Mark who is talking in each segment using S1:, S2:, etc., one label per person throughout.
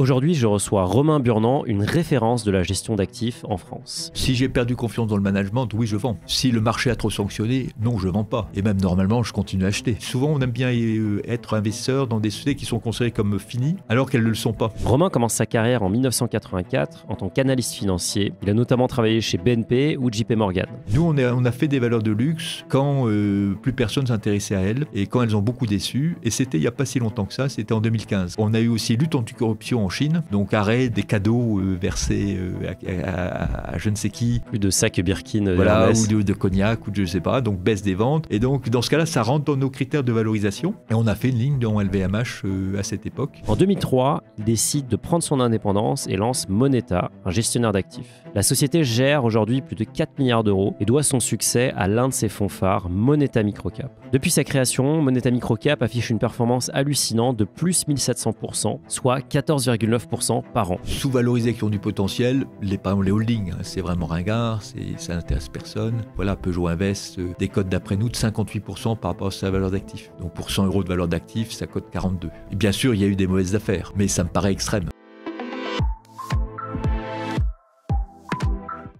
S1: Aujourd'hui, je reçois Romain Burnand, une référence de la gestion d'actifs en France. Si
S2: j'ai perdu confiance dans le management, oui, je vends. Si le marché a trop sanctionné, non, je vends pas. Et même normalement, je continue à acheter. Souvent, on aime bien euh, être investisseur dans des sociétés qui sont considérées comme finies, alors qu'elles ne le sont pas.
S1: Romain commence sa carrière en 1984 en tant qu'analyste financier. Il a notamment travaillé chez BNP
S2: ou JP Morgan. Nous, on a, fait des valeurs de luxe quand euh, plus personne s'intéressait à elles et quand elles ont beaucoup déçu. Et c'était il n'y a pas si longtemps que ça, c'était en 2015. On a eu aussi lutte corruption. Donc arrêt des cadeaux euh, versés euh, à, je ne sais qui. Plus de sacs Birkin. Euh, ou de, cognac, ou de je ne sais pas. Donc baisse des ventes. Et donc dans ce cas-là, ça rentre dans nos critères de valorisation. Et on a fait une ligne dans LVMH à cette époque. En 2003, il décide
S1: de prendre son indépendance et lance Moneta, un gestionnaire d'actifs. La société gère aujourd'hui plus de 4 milliards d'euros et doit son succès à l'un de ses fonds phares, Moneta Microcap. Depuis sa création, Moneta Microcap affiche une performance hallucinante de plus 1700%, soit 14,
S2: par an. Sous-valorisés qui ont du potentiel, les, par les holdings, hein, c'est vraiment ringard, ça n'intéresse personne. Voilà, Peugeot Invest euh, des cotes d'après nous de 58% par rapport à sa valeur d'actif. Donc pour 100 euros de valeur d'actif, ça cote 42. bien sûr, il y a eu des mauvaises affaires, mais ça me paraît extrême.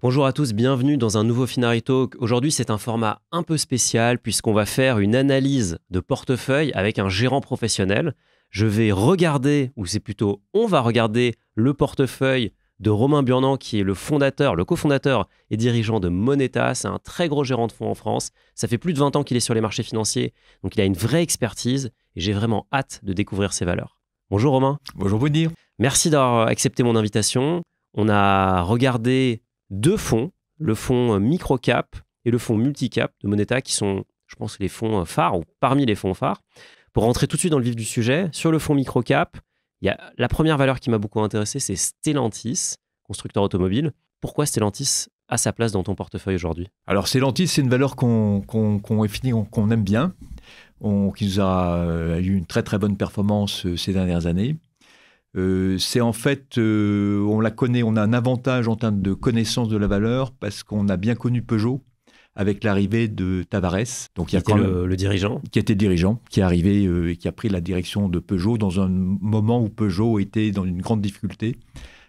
S2: Bonjour à tous, bienvenue
S1: dans un nouveau Finari Talk. Aujourd'hui, c'est un format un peu spécial puisqu'on va faire une analyse de portefeuille avec un gérant professionnel je vais regarder, ou c'est plutôt on va regarder le portefeuille de Romain Burnand, qui est le fondateur, le cofondateur et dirigeant de Moneta. C'est un très gros gérant de fonds en France. Ça fait plus de 20 ans qu'il est sur les marchés financiers, donc il a une vraie expertise et j'ai vraiment hâte de découvrir ses valeurs. Bonjour Romain. Bonjour Boudir. Merci d'avoir accepté mon invitation. On a regardé deux fonds, le fonds microcap et le fonds multicap de Moneta, qui sont, je pense, les fonds phares ou parmi les fonds phares. Pour rentrer tout de suite dans le vif du sujet, sur le fond microcap, il y la première valeur qui m'a beaucoup intéressé, c'est Stellantis, constructeur automobile. Pourquoi Stellantis a sa place dans ton portefeuille aujourd'hui
S2: Alors Stellantis, c'est une valeur qu'on qu'on aime bien, on, qui nous a, euh, eu une très très bonne performance euh, ces dernières années. Euh, c'est en fait, on la connaît, on a un avantage en termes de connaissance de la valeur parce qu'on a bien connu Peugeot avec l'arrivée de Tavares. Donc, qui il a était le, dirigeant Qui était dirigeant, qui est arrivé euh, et qui a pris la direction de Peugeot dans un moment où Peugeot était dans une grande difficulté,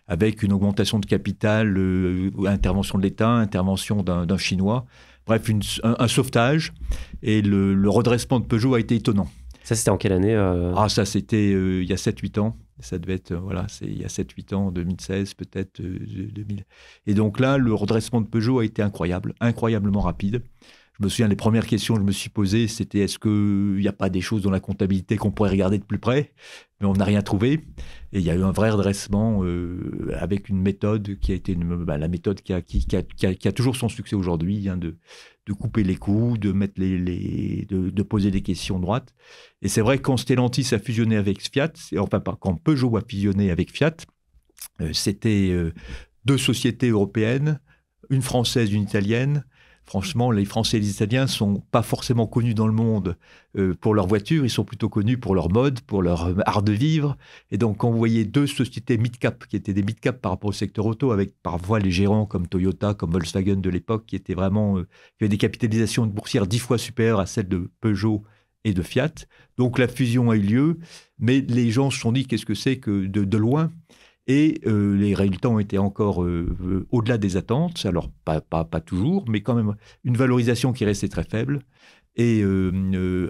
S2: avec une augmentation de capital, euh, intervention de l'État, intervention d'un Chinois. Bref, un, sauvetage. Et le, redressement de Peugeot a été étonnant. Ça, c'était en quelle année euh Ah, ça, c'était il y a 7-8 ans. Ça devait être, euh, voilà, c'est il y a 7-8 ans, 2016 peut-être, 2000. Euh, Et donc là, le redressement de Peugeot a été incroyable, incroyablement rapide. Je me souviens, les premières questions que je me suis posées, c'était est-ce qu'il n'y a pas des choses dans la comptabilité qu'on pourrait regarder de plus près Mais on n'a rien trouvé. Et il y a eu un vrai redressement euh, avec une méthode qui a été bah, la méthode qui a, toujours son succès aujourd'hui, hein, de, couper les coups, de, mettre de, poser des questions droites. Et c'est vrai que quand Stellantis a fusionné avec Fiat, enfin quand Peugeot a fusionné avec Fiat, euh, c'était euh, deux sociétés européennes, une française, une italienne, Franchement, les Français et les Italiens ne sont pas forcément connus dans le monde euh, pour leurs voitures, ils sont plutôt connus pour leur mode, pour leur euh, art de vivre. Et donc, quand vous voyez deux sociétés mid-cap, qui étaient des mid-cap par rapport au secteur auto, avec par parfois les gérants comme Toyota, comme Volkswagen de l'époque, qui étaient vraiment, euh, avaient des capitalisations de boursières dix fois supérieures à celles de Peugeot et de Fiat. Donc, la fusion a eu lieu, mais les gens se sont dit qu'est-ce que c'est que de loin et euh, les résultats ont été encore euh, euh, au-delà des attentes, alors pas, toujours, mais quand même une valorisation qui restait très faible. Et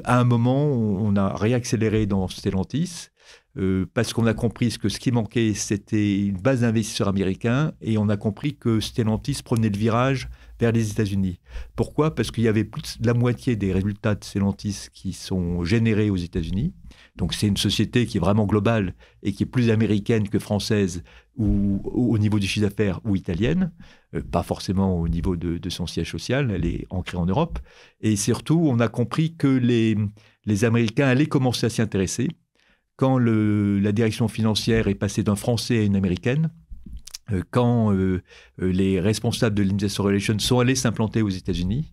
S2: à un moment, on a réaccéléré dans Stellantis euh, parce qu'on a compris que ce qui manquait, c'était une base d'investisseurs américains, et on a compris que Stellantis prenait le virage vers les États-Unis. Pourquoi Parce qu'il y avait plus de la moitié des résultats de Stellantis qui sont générés aux États-Unis. Donc c'est une société qui est vraiment globale et qui est plus américaine que française ou au niveau du chiffre d'affaires ou italienne, euh, pas forcément au niveau de, son siège social, elle est ancrée en Europe. Et surtout, on a compris que les, les Américains allaient commencer à s'y intéresser quand la direction financière est passée d'un Français à une Américaine, euh, quand euh, euh, les responsables de l'Investor Relations sont allés s'implanter aux États-Unis.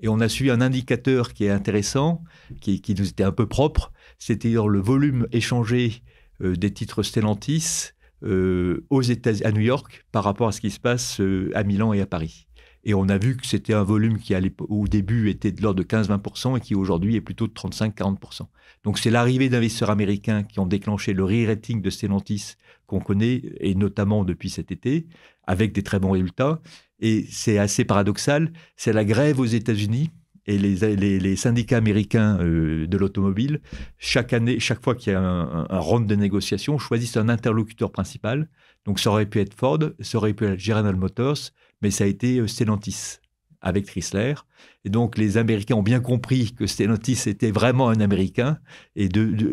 S2: Et on a suivi un indicateur qui est intéressant, qui, nous était un peu propre, c'est-à-dire le volume échangé des titres Stellantis aux à New York par rapport à ce qui se passe à Milan et à Paris. Et on a vu que c'était un volume qui, au début, était de l'ordre de 15-20% et qui aujourd'hui est plutôt de 35-40%. Donc c'est l'arrivée d'investisseurs américains qui ont déclenché le re-rating de Stellantis qu'on connaît, et notamment depuis cet été, avec des très bons résultats. Et c'est assez paradoxal, c'est la grève aux États-Unis et les, syndicats américains euh, de l'automobile, chaque année, chaque fois qu'il y a un, un round de négociation, choisissent un interlocuteur principal. Donc ça aurait pu être Ford, ça aurait pu être General Motors, mais ça a été euh, Stellantis avec Chrysler. Et donc les Américains ont bien compris que Stellantis était vraiment un Américain, et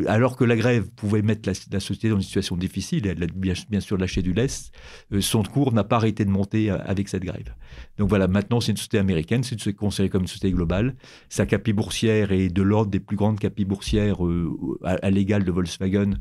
S2: alors que la grève pouvait mettre la, société dans une situation difficile, elle bien, sûr lâché du lest, euh, son cours n'a pas arrêté de monter euh, avec cette grève. Donc voilà, maintenant c'est une société américaine, c'est considéré comme une société globale. Sa capi boursière est de l'ordre des plus grandes capi boursières à, l'égal de Volkswagen,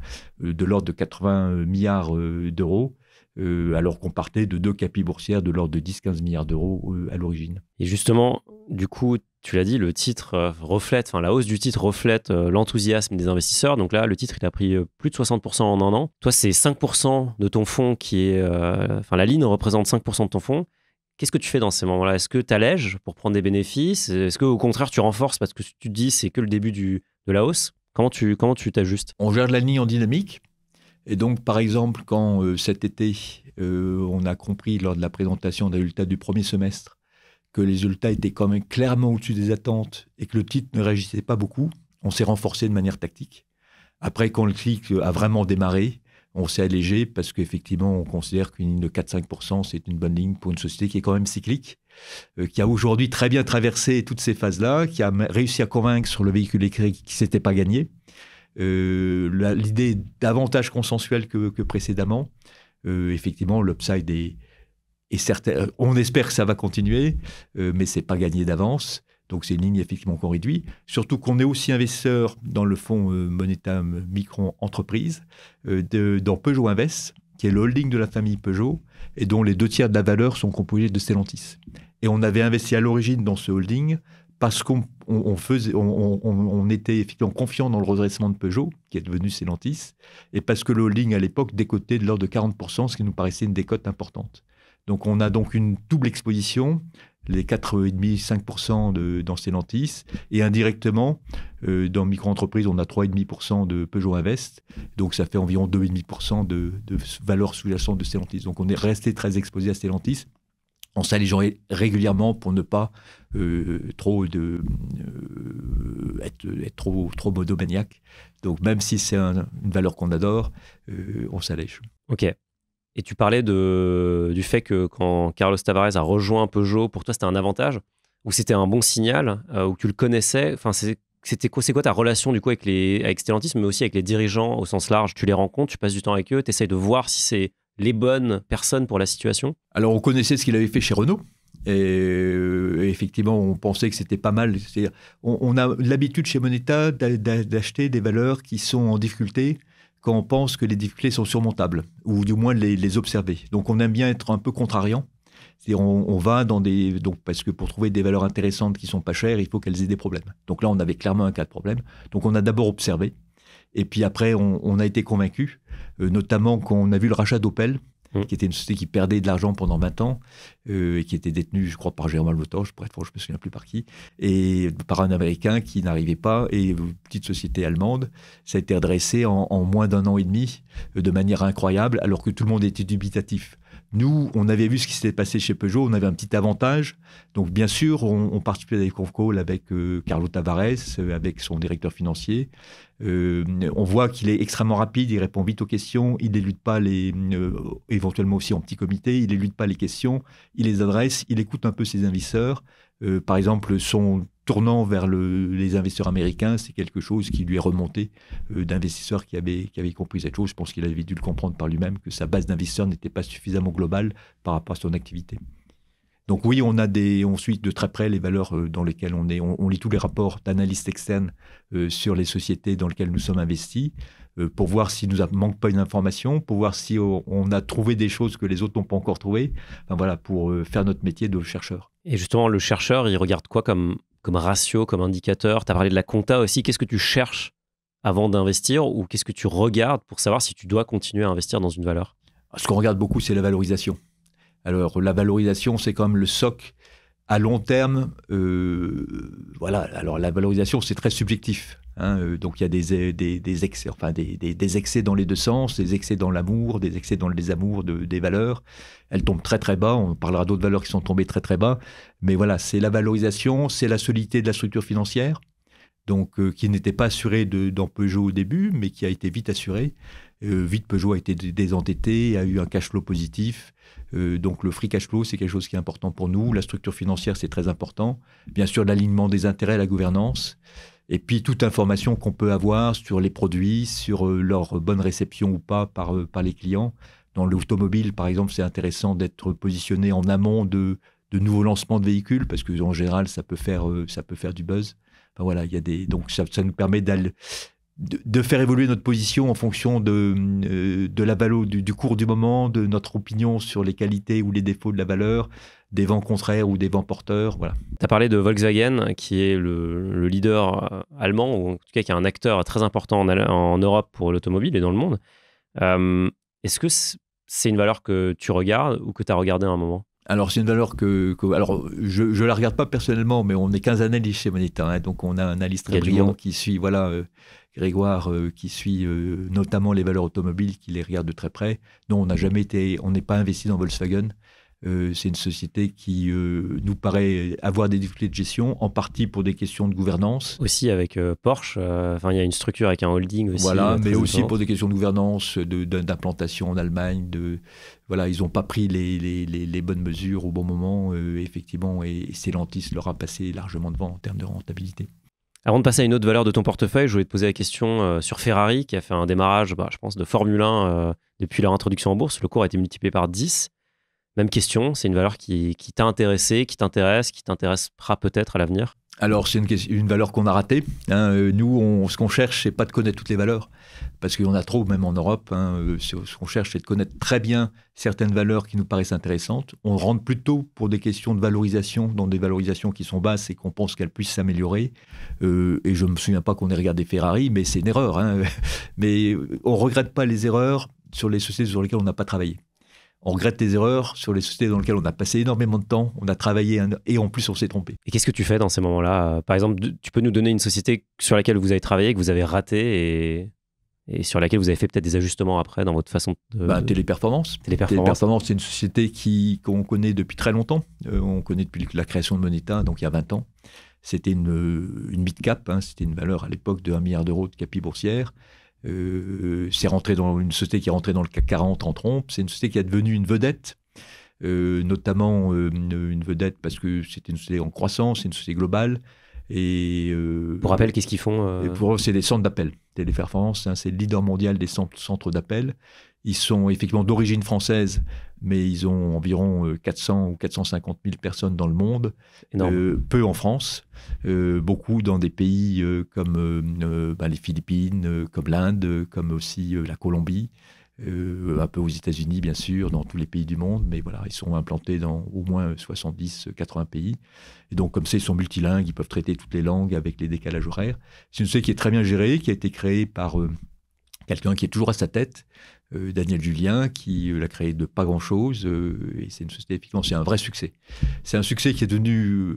S2: de l'ordre de 80 milliards d'euros. Euh, alors qu'on partait de deux capis boursières de l'ordre de 10-15 milliards d'euros euh, à l'origine. Et justement, du coup, tu l'as dit, le titre euh, reflète,
S1: enfin la hausse du titre reflète l'enthousiasme des investisseurs. Donc là, le titre, il a pris plus de 60% en un an. Toi, c'est 5% de ton fonds qui est, enfin la ligne représente 5% de ton fonds. Qu'est-ce que tu fais dans ces moments-là Est-ce que tu allèges pour prendre des bénéfices Est-ce qu'au contraire tu renforces parce que tu dis c'est que le début de la
S2: hausse Comment tu comment tu t'ajustes On gère la ligne en dynamique. Et donc, par exemple, quand euh, cet été, euh, on a compris lors de la présentation des résultats du premier semestre que les résultats étaient quand même clairement au-dessus des attentes et que le titre ne réagissait pas beaucoup, on s'est renforcé de manière tactique. Après, quand le clic a vraiment démarré, on s'est allégé parce qu'effectivement, on considère qu'une ligne de 4-5%, c'est une bonne ligne pour une société qui est quand même cyclique, euh, qui a aujourd'hui très bien traversé toutes ces phases-là, qui a réussi à convaincre sur le véhicule écrit qui ne s'était pas gagné. Euh, l'idée est davantage consensuelle que, précédemment. Euh, effectivement, l'upside est, est certain. Euh, on espère que ça va continuer, mais c'est pas gagné d'avance. Donc c'est une ligne effectivement qu'on réduit. Surtout qu'on est aussi investisseur dans le fonds monetam Micron Entreprise, de, dans Peugeot Invest, qui est le holding de la famille Peugeot, et dont les deux tiers de la valeur sont composés de Stellantis. Et on avait investi à l'origine dans ce holding parce qu'on on, faisait, on, était effectivement confiant dans le redressement de Peugeot, qui est devenu Stellantis, et parce que le holding à l'époque décotait de l'ordre de 40%, ce qui nous paraissait une décote importante. Donc on a donc une double exposition, les 4,5-5% dans Stellantis, et indirectement, euh, dans micro-entreprise, on a 3,5% de Peugeot Invest, donc ça fait environ 2,5% de, de valeur sous-jacente de Stellantis. Donc on est resté très exposé à Stellantis, on s'allège régulièrement pour ne pas euh, trop euh, être, trop, trop modomaniaque. Donc même si c'est une valeur qu'on adore, euh, on s'allège.
S1: Ok. Et tu parlais de, du fait que quand Carlos Tavares a rejoint Peugeot, pour toi c'était un avantage ou c'était un bon signal ou tu le connaissais. Enfin c'est c'était quoi, c'est quoi ta relation du coup avec les avec Stellantis, mais aussi avec les dirigeants au sens large Tu les rencontres, tu passes du temps avec eux, tu essayes de voir si c'est
S2: les bonnes personnes pour la situation Alors, on connaissait ce qu'il avait fait chez Renault. Et, euh, effectivement, on pensait que c'était pas mal. On, a l'habitude chez Moneta d'acheter des valeurs qui sont en difficulté quand on pense que les difficultés sont surmontables, ou du moins les, observer. Donc, on aime bien être un peu contrariant. On, on, va dans des. Donc, parce que pour trouver des valeurs intéressantes qui sont pas chères, il faut qu'elles aient des problèmes. Donc là, on avait clairement un cas de problème. Donc, on a d'abord observé. Et puis après, on, on a été convaincu. Euh, notamment quand on a vu le rachat d'Opel, mm. qui était une société qui perdait de l'argent pendant 20 ans, euh, et qui était détenue, je crois, par Jérôme je pourrais être je ne me souviens plus par qui, et par un Américain qui n'arrivait pas, et une petite société allemande, ça a été redressé en moins d'un an et demi, euh, de manière incroyable, alors que tout le monde était dubitatif. Nous, on avait vu ce qui s'était passé chez Peugeot, on avait un petit avantage. Donc, bien sûr, on, participait à des conf-calls avec euh, Carlo Tavares, euh, avec son directeur financier. Euh, on voit qu'il est extrêmement rapide, il répond vite aux questions, il n'élude pas les, éventuellement aussi en petit comité, il n'élude pas les questions, il les adresse, il écoute un peu ses investisseurs. par exemple, son tournant vers le, les investisseurs américains, c'est quelque chose qui lui est remonté euh, d'investisseurs qui avaient, qui compris cette chose. Je pense qu'il avait dû le comprendre par lui-même que sa base d'investisseurs n'était pas suffisamment globale par rapport à son activité. Donc oui, on a des, suit de très près les valeurs euh, dans lesquelles on est. On, lit tous les rapports d'analystes externes euh, sur les sociétés dans lesquelles nous sommes investis pour voir si nous manque pas une information, pour voir si on, a trouvé des choses que les autres n'ont pas encore trouvées. Enfin, voilà, pour faire notre métier de chercheur. Et
S1: justement, le chercheur, il regarde quoi comme comme ratio, comme indicateur Tu as parlé de la compta aussi. Qu'est-ce que tu cherches avant d'investir ou qu'est-ce que tu regardes pour savoir si tu dois continuer à investir dans une valeur
S2: Ce qu'on regarde beaucoup, c'est la valorisation. Alors, la valorisation, c'est comme le soc à long terme. Euh, voilà, alors la valorisation, c'est très subjectif. Hein, euh, donc il y a des, euh, excès, enfin des, excès dans les deux sens, des excès dans l'amour, des excès dans les désamour des valeurs. Elles tombent très très bas. On parlera d'autres valeurs qui sont tombées très très bas. Mais voilà, c'est la valorisation, c'est la solidité de la structure financière, donc euh, qui n'était pas assurée de, dans Peugeot au début, mais qui a été vite assurée. vite, Peugeot a été désendetté, a eu un cash flow positif. donc le free cash flow, c'est quelque chose qui est important pour nous. La structure financière, c'est très important. Bien sûr, l'alignement des intérêts, la gouvernance. Et puis toute information qu'on peut avoir sur les produits, sur euh, leur bonne réception ou pas par, euh, par les clients. Dans l'automobile, par exemple, c'est intéressant d'être positionné en amont de, de nouveaux lancements de véhicules parce qu'en général, ça peut faire, euh, ça peut faire du buzz. Enfin, voilà, il y a des donc ça, nous permet de faire évoluer notre position en fonction de, de la valeur, du, du, cours du moment, de notre opinion sur les qualités ou les défauts de la valeur, des vents contraires ou des vents porteurs. Voilà.
S1: Tu as parlé de Volkswagen, qui est le, leader euh, allemand, ou en tout cas qui est un acteur très important en, Europe pour l'automobile et dans le monde. Euh, est-ce que c'est une valeur que tu regardes ou que tu as regardé à un moment
S2: alors, c'est une valeur que. alors, je ne la regarde pas personnellement, mais on est 15 analystes chez Moneta. Hein, donc, on a un analyste très brillant qui suit, voilà, euh, Grégoire, qui suit notamment les valeurs automobiles, qui les regarde de très près. Non, on n'a mm-hmm. jamais été. On n'est pas investi dans Volkswagen. Euh, c'est une société qui euh, nous paraît avoir des difficultés de gestion, en partie pour des questions de gouvernance. Aussi avec euh, Porsche, il y a une structure avec un holding aussi. Voilà, mais aussi pour des questions de gouvernance, d'implantation de, de, en Allemagne. De, voilà, ils n'ont pas pris les, les, les, bonnes mesures au bon moment, effectivement, et, Célantis Stellantis leur a passé largement devant en termes de rentabilité.
S1: Avant de passer à une autre valeur de ton portefeuille, je voulais te poser la question sur Ferrari, qui a fait un démarrage, bah, je pense, de Formule 1 depuis leur introduction en bourse. Le cours a été multiplié par 10. Même question, c'est une valeur qui, t'a intéressé, qui t'intéresse, qui
S2: t'intéressera peut-être à l'avenir alors, c'est une, valeur qu'on a ratée. Hein, euh, nous, on, ce qu'on cherche, c'est pas de connaître toutes les valeurs, parce qu'on a trop, même en Europe. Hein, euh, ce qu'on cherche, c'est de connaître très bien certaines valeurs qui nous paraissent intéressantes. On rentre plutôt pour des questions de valorisation, dans des valorisations qui sont basses et qu'on pense qu'elles puissent s'améliorer. Euh, et je ne me souviens pas qu'on ait regardé Ferrari, mais c'est une erreur. Hein. Mais on regrette pas les erreurs sur les sociétés sur lesquelles on n'a pas travaillé on regrette tes erreurs sur les sociétés dans lesquelles on a passé énormément de temps, on a travaillé et en plus on s'est trompé.
S1: Et qu'est-ce que tu fais dans ces moments-là Par exemple, tu peux nous donner une société sur laquelle vous avez travaillé, que vous avez raté et, sur laquelle vous avez fait peut-être des ajustements après dans votre façon de... Bah, téléperformance. Téléperformance,
S2: c'est une société qui, qu'on connaît depuis très longtemps. Euh, on connaît depuis la création de Moneta, donc il y a 20 ans. C'était une, une cap hein, c'était une valeur à l'époque de 1 milliard d'euros de capi boursière. Euh, c'est rentré dans une société qui est rentrée dans le CAC 40 en trompe. C'est une société qui est devenue une vedette, euh, notamment euh, une vedette parce que c'est une société en croissance, c'est une société globale. Et pour rappel, qu'est-ce qu'ils font Pour eux, c'est des centres d'appel. Téléfair France, hein, c'est le leader mondial des centres, centres d'appel. Ils sont effectivement d'origine française, mais ils ont environ 400 euh, ou 450 000 personnes dans le monde, euh, peu en France, euh, beaucoup dans des pays comme bah, les Philippines, comme l'Inde, comme aussi la Colombie, un peu aux États-Unis bien sûr, dans tous les pays du monde, mais voilà, ils sont implantés dans au moins 70-80 pays. Et donc comme ça, ils sont multilingues, ils peuvent traiter toutes les langues avec les décalages horaires. C'est une société qui est très bien gérée, qui a été créée par quelqu'un qui est toujours à sa tête, euh, Daniel Julien, qui euh, l'a créé de pas grand-chose, euh, et c'est une société, effectivement, c'est un vrai succès. C'est un succès qui est devenu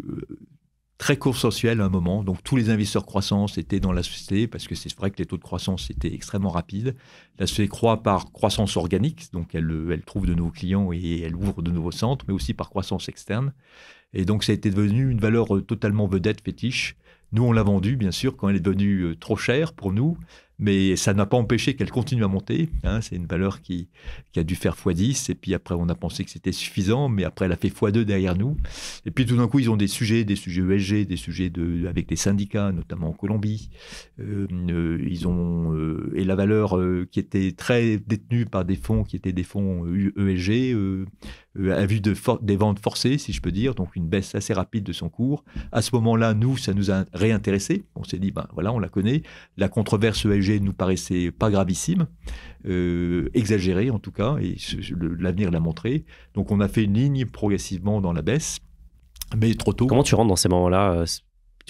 S2: très consensuel à un moment. Donc tous les investisseurs croissance étaient dans la société parce que c'est vrai que les taux de croissance étaient extrêmement rapides. La société croît par croissance organique, donc elle, elle trouve de nouveaux clients et elle ouvre de nouveaux centres, mais aussi par croissance externe. Et donc ça a été devenu une valeur totalement vedette, fétiche. Nous, on l'a vendue, bien sûr, quand elle est devenue trop chère pour nous mais ça n'a pas empêché qu'elle continue à monter. Hein. c'est une valeur qui, qui, a dû faire x10, et puis après on a pensé que c'était suffisant, mais après elle a fait x2 derrière nous. Et puis tout d'un coup, ils ont des sujets, des sujets ESG, des sujets de, avec des syndicats, notamment en Colombie. Euh, euh, ils ont, euh, et la valeur qui était très détenue par des fonds, qui étaient des fonds ESG, a vu de des ventes forcées, si je peux dire, donc une baisse assez rapide de son cours. À ce moment-là, nous, ça nous a réintéressés. On s'est dit, ben voilà, on la connaît. La controverse ESG nous paraissait pas gravissime, euh, exagéré en tout cas, et l'avenir l'a montré. Donc on a fait une ligne progressivement dans la baisse, mais trop
S1: tôt. Comment tu rentres dans ces moments-là euh,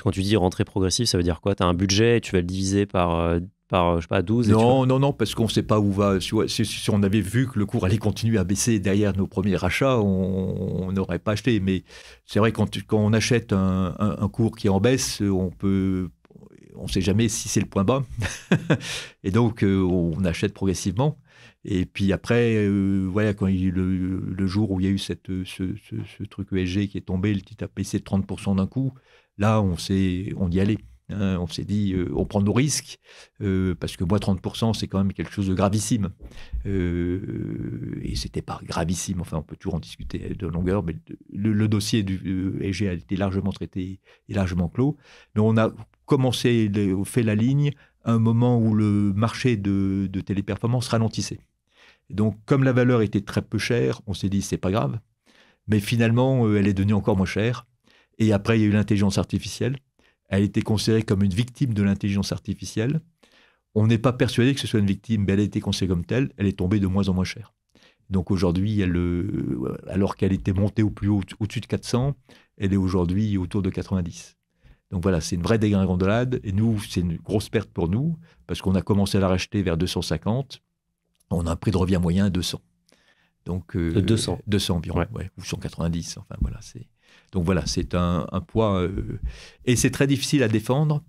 S1: Quand tu dis rentrée progressive, ça veut dire quoi Tu as un budget et tu vas le diviser par euh, par, je sais pas, 12 Non,
S2: non, non, parce qu'on ne sait pas où va. Si, on avait vu que le cours allait continuer à baisser derrière nos premiers rachats, on n'aurait pas acheté. Mais c'est vrai, quand, quand on achète un, un, cours qui est en baisse, on peut on ne sait jamais si c'est le point bas. et donc, euh, on achète progressivement. Et puis après, euh, voilà, quand il, le, jour où il y a eu cette, ce, truc ESG qui est tombé, le titre a baissé de 30% d'un coup, là, on, on y allait. Hein. on s'est dit, euh, on prend nos risques, parce que moi, 30%, c'est quand même quelque chose de gravissime. et c'était pas gravissime, enfin, on peut toujours en discuter de longueur, mais le, dossier du EG e a été largement traité et largement clos. Mais on a commencé, fait la ligne à un moment où le marché de, téléperformance ralentissait. Donc, comme la valeur était très peu chère, on s'est dit c'est pas grave. Mais finalement, euh, elle est devenue encore moins chère. Et après, il y a eu l'intelligence artificielle. Elle était considérée comme une victime de l'intelligence artificielle. On n'est pas persuadé que ce soit une victime, mais elle a été considérée comme telle. Elle est tombée de moins en moins chère. Donc aujourd'hui, euh, alors qu'elle était montée au plus haut, au-dessus de 400, elle est aujourd'hui autour de 90. Donc voilà, c'est une vraie dégringolade. Et nous, c'est une grosse perte pour nous, parce qu'on a commencé à la racheter vers 250. On a un prix de revient moyen à 200. Donc, 200. Euh, 200 environ, ou 190. Enfin, voilà, Donc voilà, c'est un, poids. Euh, et c'est très difficile à défendre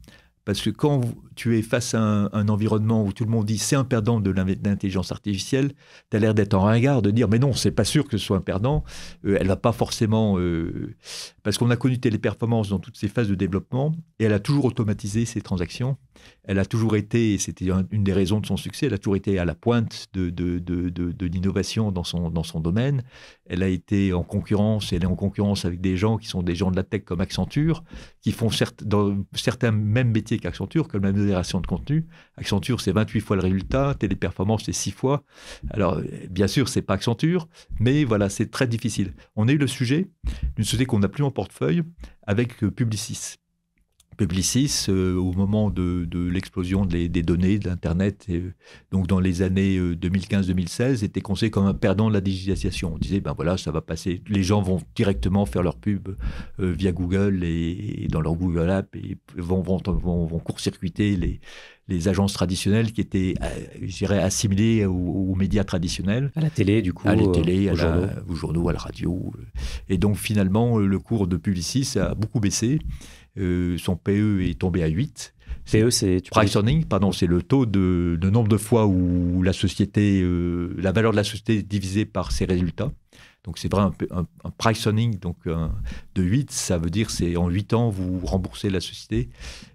S2: parce que quand tu es face à un, environnement où tout le monde dit c'est un perdant de l'intelligence artificielle, tu as l'air d'être en ringard, de dire mais non, c'est pas sûr que ce soit un perdant, euh, elle va pas forcément. Euh, parce qu'on a connu téléperformance dans toutes ses phases de développement et elle a toujours automatisé ses transactions. Elle a toujours été, et c'était une des raisons de son succès, elle a toujours été à la pointe de, de, l'innovation dans son, dans son domaine. Elle a été en concurrence, elle est en concurrence avec des gens qui sont des gens de la tech comme Accenture, qui font dans certains mêmes métiers Accenture comme la modération de contenu. Accenture, c'est 28 fois le résultat, Téléperformance, c'est 6 fois. Alors, bien sûr, c'est pas Accenture, mais voilà, c'est très difficile. On a eu le sujet d'une société qu'on n'a plus en portefeuille avec euh, Publicis. Publicis euh, au moment de, l'explosion des, données, de l'Internet, donc dans les années 2015-2016, euh, était considéré comme un perdant de la digitalisation. On disait, ben voilà, ça va passer, les gens vont directement faire leur pub euh, via Google et, dans leur Google App et vont, court-circuiter les, agences traditionnelles qui étaient, je dirais, assimilées aux, médias traditionnels. À la télé, du coup. À la télé, aux journaux, à la radio. Et donc, finalement, le cours de Publicis a beaucoup baissé. Euh, son PE est tombé à 8. PE, c'est. Price pardon, c'est le taux de, nombre de fois où la société, euh, la valeur de la société est divisée par ses résultats. Donc c'est vrai, un, un, pricing donc euh, de 8, ça veut dire c'est en 8 ans vous remboursez la société.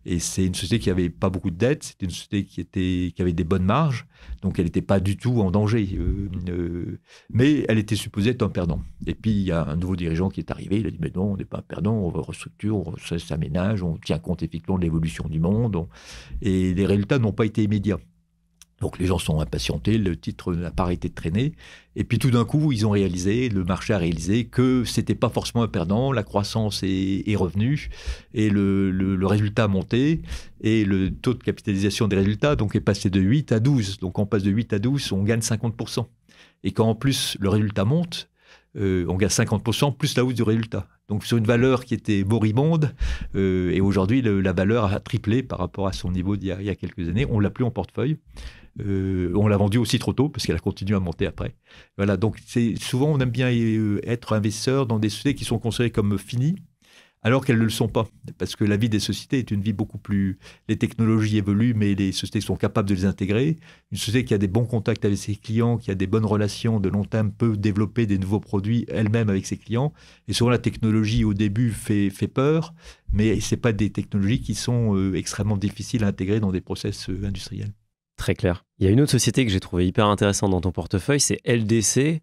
S2: Et c'est une société qui n'avait pas beaucoup de dettes, c'était une société qui, était, qui avait des bonnes marges, donc elle n'était pas du tout en danger. Euh, euh, mais elle était supposée être un perdant. Et puis il y a un nouveau dirigeant qui est arrivé, il a dit mais non, on n'est pas un perdant, on restructure, on s'aménage, on tient compte effectivement de l'évolution du monde. Et les résultats n'ont pas été immédiats. Donc les gens sont impatientés, le titre n'a pas arrêté de traîner. Et puis tout d'un coup, ils ont réalisé, le marché a réalisé que c'était pas forcément un perdant, la croissance est, revenue et le, résultat a monté et le taux de capitalisation des résultats donc est passé de 8 à 12. Donc on passe de 8 à 12, on gagne 50%. Et quand en plus le résultat monte, euh, on gagne 50% plus la hausse du résultat. Donc sur une valeur qui était moribonde, euh, et aujourd'hui la valeur a triplé par rapport à son niveau d'il y, a quelques années, on l'a plus en portefeuille. Euh, on l'a vendue aussi trop tôt parce qu'elle a continué à monter après. Voilà, donc c'est souvent on aime bien euh, être investisseur dans des sociétés qui sont considérées comme finies alors qu'elles ne le sont pas. Parce que la vie des sociétés est une vie beaucoup plus... Les technologies évoluent, mais les sociétés sont capables de les intégrer. Une société qui a des bons contacts avec ses clients, qui a des bonnes relations de long terme, peut développer des nouveaux produits elle-même avec ses clients. Et souvent, la technologie, au début, fait, peur, mais ce pas des technologies qui sont euh, extrêmement difficiles à intégrer dans des process industriels.
S1: Très clair. Il y a une autre société que j'ai trouvée hyper intéressante dans ton portefeuille, c'est LDC.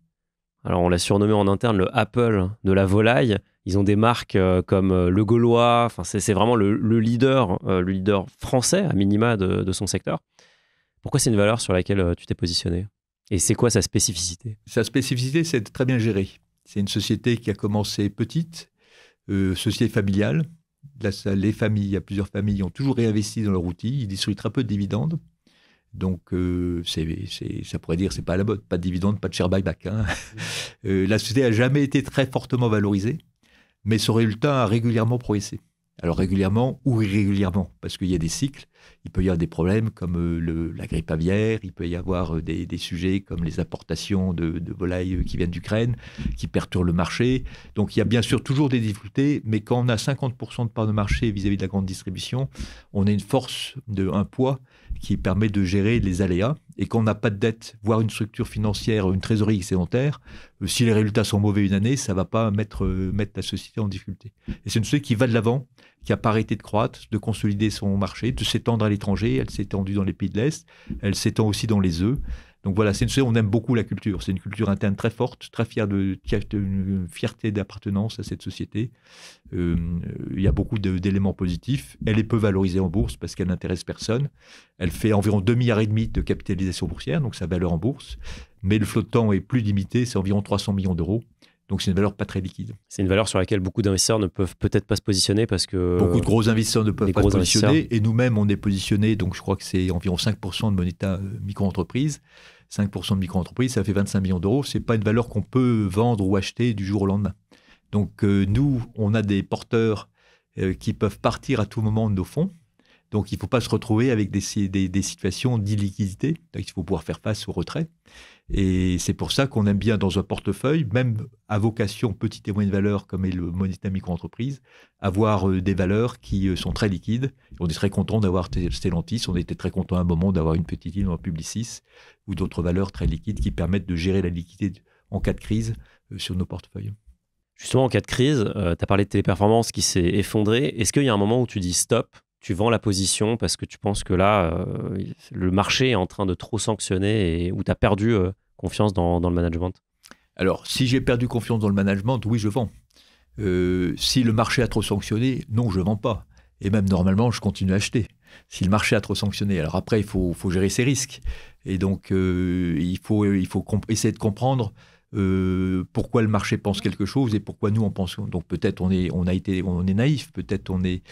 S1: Alors on l'a surnommé en interne le Apple de la volaille. Ils ont des marques euh, comme euh, Le Gaulois, enfin c'est vraiment le, leader, euh, le leader français à minima de, son secteur.
S2: Pourquoi c'est une valeur sur laquelle tu t'es positionné Et c'est quoi sa spécificité Sa spécificité, c'est très bien géré. C'est une société qui a commencé petite, société familiale. les familles, il y a plusieurs familles, ont toujours réinvesti dans leur outil. Ils distribuent très peu de dividendes. Donc, euh, ça pourrait dire c'est pas la mode. pas de dividende, pas de share buyback. Hein. Euh, la société a jamais été très fortement valorisée, mais son résultat a régulièrement progressé. Alors régulièrement ou irrégulièrement, parce qu'il y a des cycles. Il peut y avoir des problèmes comme euh, la grippe aviaire, il peut y avoir des, sujets comme les importations de, volailles qui viennent d'Ukraine, qui perturbent le marché. Donc il y a bien sûr toujours des difficultés, mais quand on a 50% de part de marché vis-à-vis -vis de la grande distribution, on a une force, de, un poids qui permet de gérer les aléas. Et qu'on n'a pas de dette, voire une structure financière, une trésorerie excédentaire, euh, si les résultats sont mauvais une année, ça ne va pas mettre, euh, mettre la société en difficulté. Et c'est une société qui va de l'avant, qui n'a pas arrêté de croître, de consolider son marché, de s'étendre à l'étranger. Elle s'est étendue dans les pays de l'Est, elle s'étend aussi dans les œufs. E. Donc voilà, c'est on aime beaucoup la culture. C'est une culture interne très forte, très fière de, fierté d'appartenance à cette société. Euh, il y a beaucoup d'éléments positifs. Elle est peu valorisée en bourse parce qu'elle n'intéresse personne. Elle fait environ 2,5 milliards et demi de capitalisation boursière, donc sa valeur en bourse. Mais le flottant est plus limité, c'est environ 300 millions d'euros. Donc c'est une valeur pas très liquide. C'est une valeur sur laquelle beaucoup d'investisseurs ne peuvent peut-être pas se
S1: positionner parce que... Beaucoup de gros investisseurs ne peuvent pas se positionner.
S2: Et nous-mêmes, on est positionnés, donc je crois que c'est environ 5% de monéta euh, micro-entreprise. 5% de micro-entreprise, ça fait 25 millions d'euros. Ce n'est pas une valeur qu'on peut vendre ou acheter du jour au lendemain. Donc euh, nous, on a des porteurs euh, qui peuvent partir à tout moment de nos fonds donc il ne faut pas se retrouver avec des, situations d'illiquidité. il faut pouvoir faire face au retrait. Et c'est pour ça qu'on aime bien dans un portefeuille, même à vocation petit et moyenne valeur comme est le monétaire micro-entreprise, avoir euh, des valeurs qui euh, sont très liquides. On est très content d'avoir Stellantis, on était très content à un moment d'avoir une petite île en Publicis ou d'autres valeurs très liquides qui permettent de gérer la liquidité en cas de crise euh, sur nos portefeuilles.
S1: Justement, en cas de crise, tu as parlé de téléperformance qui s'est effondrée. Est-ce qu'il y a un moment où tu dis stop tu vends la position parce que tu penses que là, euh, le marché est en train de trop sanctionner et où tu as perdu euh, confiance dans, le management
S2: Alors, si j'ai perdu confiance dans le management, oui, je vends. Euh, si le marché a trop sanctionné, non, je ne vends pas. Et même normalement, je continue à acheter. Si le marché a trop sanctionné, alors après, il faut, gérer ses risques. Et donc, faut, il faut essayer de comprendre euh, pourquoi le marché pense quelque chose et pourquoi nous on pense... Donc peut-être on est, on a été, on est naïf, peut-être on est,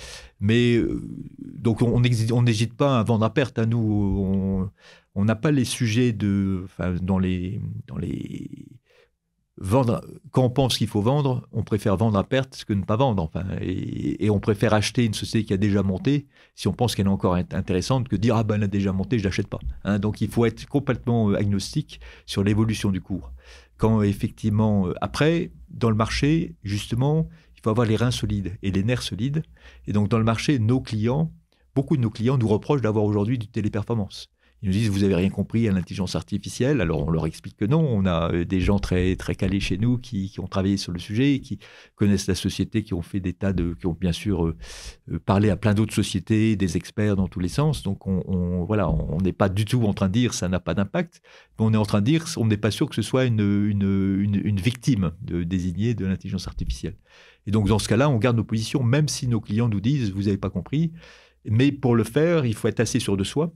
S2: mais euh, donc on n'hésite pas à vendre à perte. À hein, nous, on n'a pas les sujets de, dans les, dans les vendre. Quand on pense qu'il faut vendre, on préfère vendre à perte que ne pas vendre. Enfin, et, on préfère acheter une société qui a déjà monté si on pense qu'elle est encore intéressante que dire ah ben elle a déjà monté, je l'achète pas. Hein, donc il faut être complètement euh, agnostique sur l'évolution du cours quand effectivement, euh, après, dans le marché, justement, il faut avoir les reins solides et les nerfs solides. Et donc, dans le marché, nos clients, beaucoup de nos clients nous reprochent d'avoir aujourd'hui du téléperformance. Ils nous disent, vous avez rien compris à l'intelligence artificielle. Alors, on leur explique que non. On a euh, des gens très, très calés chez nous qui, qui ont travaillé sur le sujet, qui connaissent la société, qui ont fait des tas de, qui ont bien sûr euh, euh, parlé à plein d'autres sociétés, des experts dans tous les sens. Donc, on, voilà, on n'est pas du tout en train de dire ça n'a pas d'impact. On est en train de dire, on n'est pas sûr que ce soit une, une, une, victime désignée de l'intelligence artificielle. Et donc, dans ce cas-là, on garde nos positions, même si nos clients nous disent, vous n'avez pas compris. Mais pour le faire, il faut être assez sûr de soi.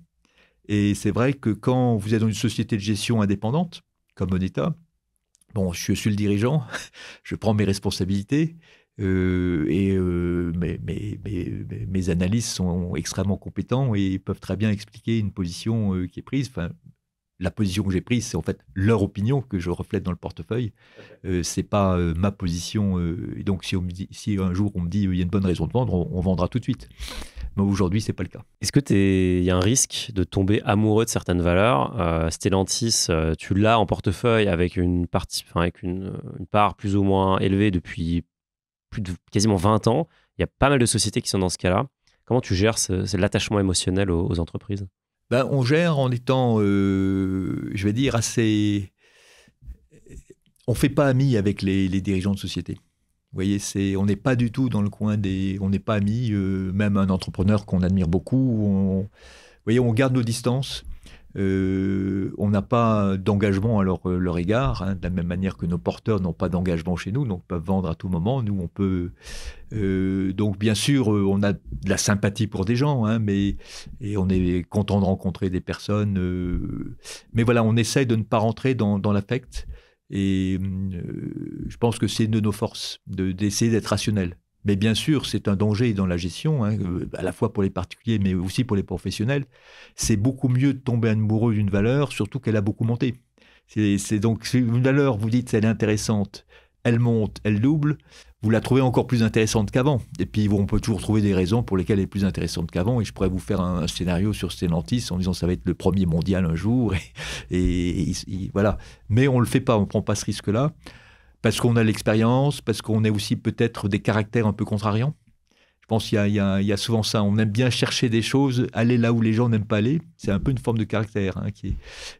S2: Et c'est vrai que quand vous êtes dans une société de gestion indépendante, comme mon État, bon, je suis le dirigeant, je prends mes responsabilités, euh, et euh, mes, mes, analystes sont extrêmement compétents et peuvent très bien expliquer une position euh, qui est prise. Enfin, la position que j'ai prise, c'est en fait leur opinion que je reflète dans le portefeuille. c'est pas ma position. et donc, si, un jour on me dit qu'il y a une bonne raison de vendre, on vendra tout de suite. Mais aujourd'hui, c'est pas le cas.
S1: Est-ce que es... y a un risque de tomber amoureux de certaines valeurs euh, Stellantis, euh, tu l'as en portefeuille avec une partie, avec euh, une, part plus ou moins élevée depuis plus de quasiment 20 ans. Il y a pas mal de sociétés qui sont dans ce cas-là. Comment tu gères ce... l'attachement émotionnel aux, entreprises
S2: ben, on gère en étant, euh, je vais dire, assez. On ne fait pas ami avec les, les, dirigeants de société. Vous voyez, on n'est pas du tout dans le coin des. On n'est pas amis, euh, même un entrepreneur qu'on admire beaucoup. On, vous voyez, on garde nos distances. Euh, on n'a pas d'engagement à leur, euh, égard, hein, de la même manière que nos porteurs n'ont pas d'engagement chez nous, donc peuvent vendre à tout moment. Nous, on peut. donc, bien sûr, on a de la sympathie pour des gens, hein, mais et on est content de rencontrer des personnes. mais voilà, on essaye de ne pas rentrer dans, dans l'affect. Et euh, je pense que c'est une de nos forces, d'essayer d'être rationnel. Mais bien sûr, c'est un danger dans la gestion, hein, euh, à la fois pour les particuliers, mais aussi pour les professionnels. C'est beaucoup mieux de tomber amoureux d'une valeur, surtout qu'elle a beaucoup monté. C'est donc une valeur, vous dites, elle est intéressante, elle monte, elle double vous la trouvez encore plus intéressante qu'avant. Et puis, on peut toujours trouver des raisons pour lesquelles elle est plus intéressante qu'avant. Et je pourrais vous faire un, scénario sur nantis en disant ça va être le premier mondial un jour. Et, voilà. Mais on ne le fait pas, on ne prend pas ce risque-là. Parce qu'on a l'expérience, parce qu'on est aussi peut-être des caractères un peu contrariants. Je pense qu'il y, a souvent ça. On aime bien chercher des choses, aller là où les gens n'aiment pas aller. C'est un peu une forme de caractère. Hein,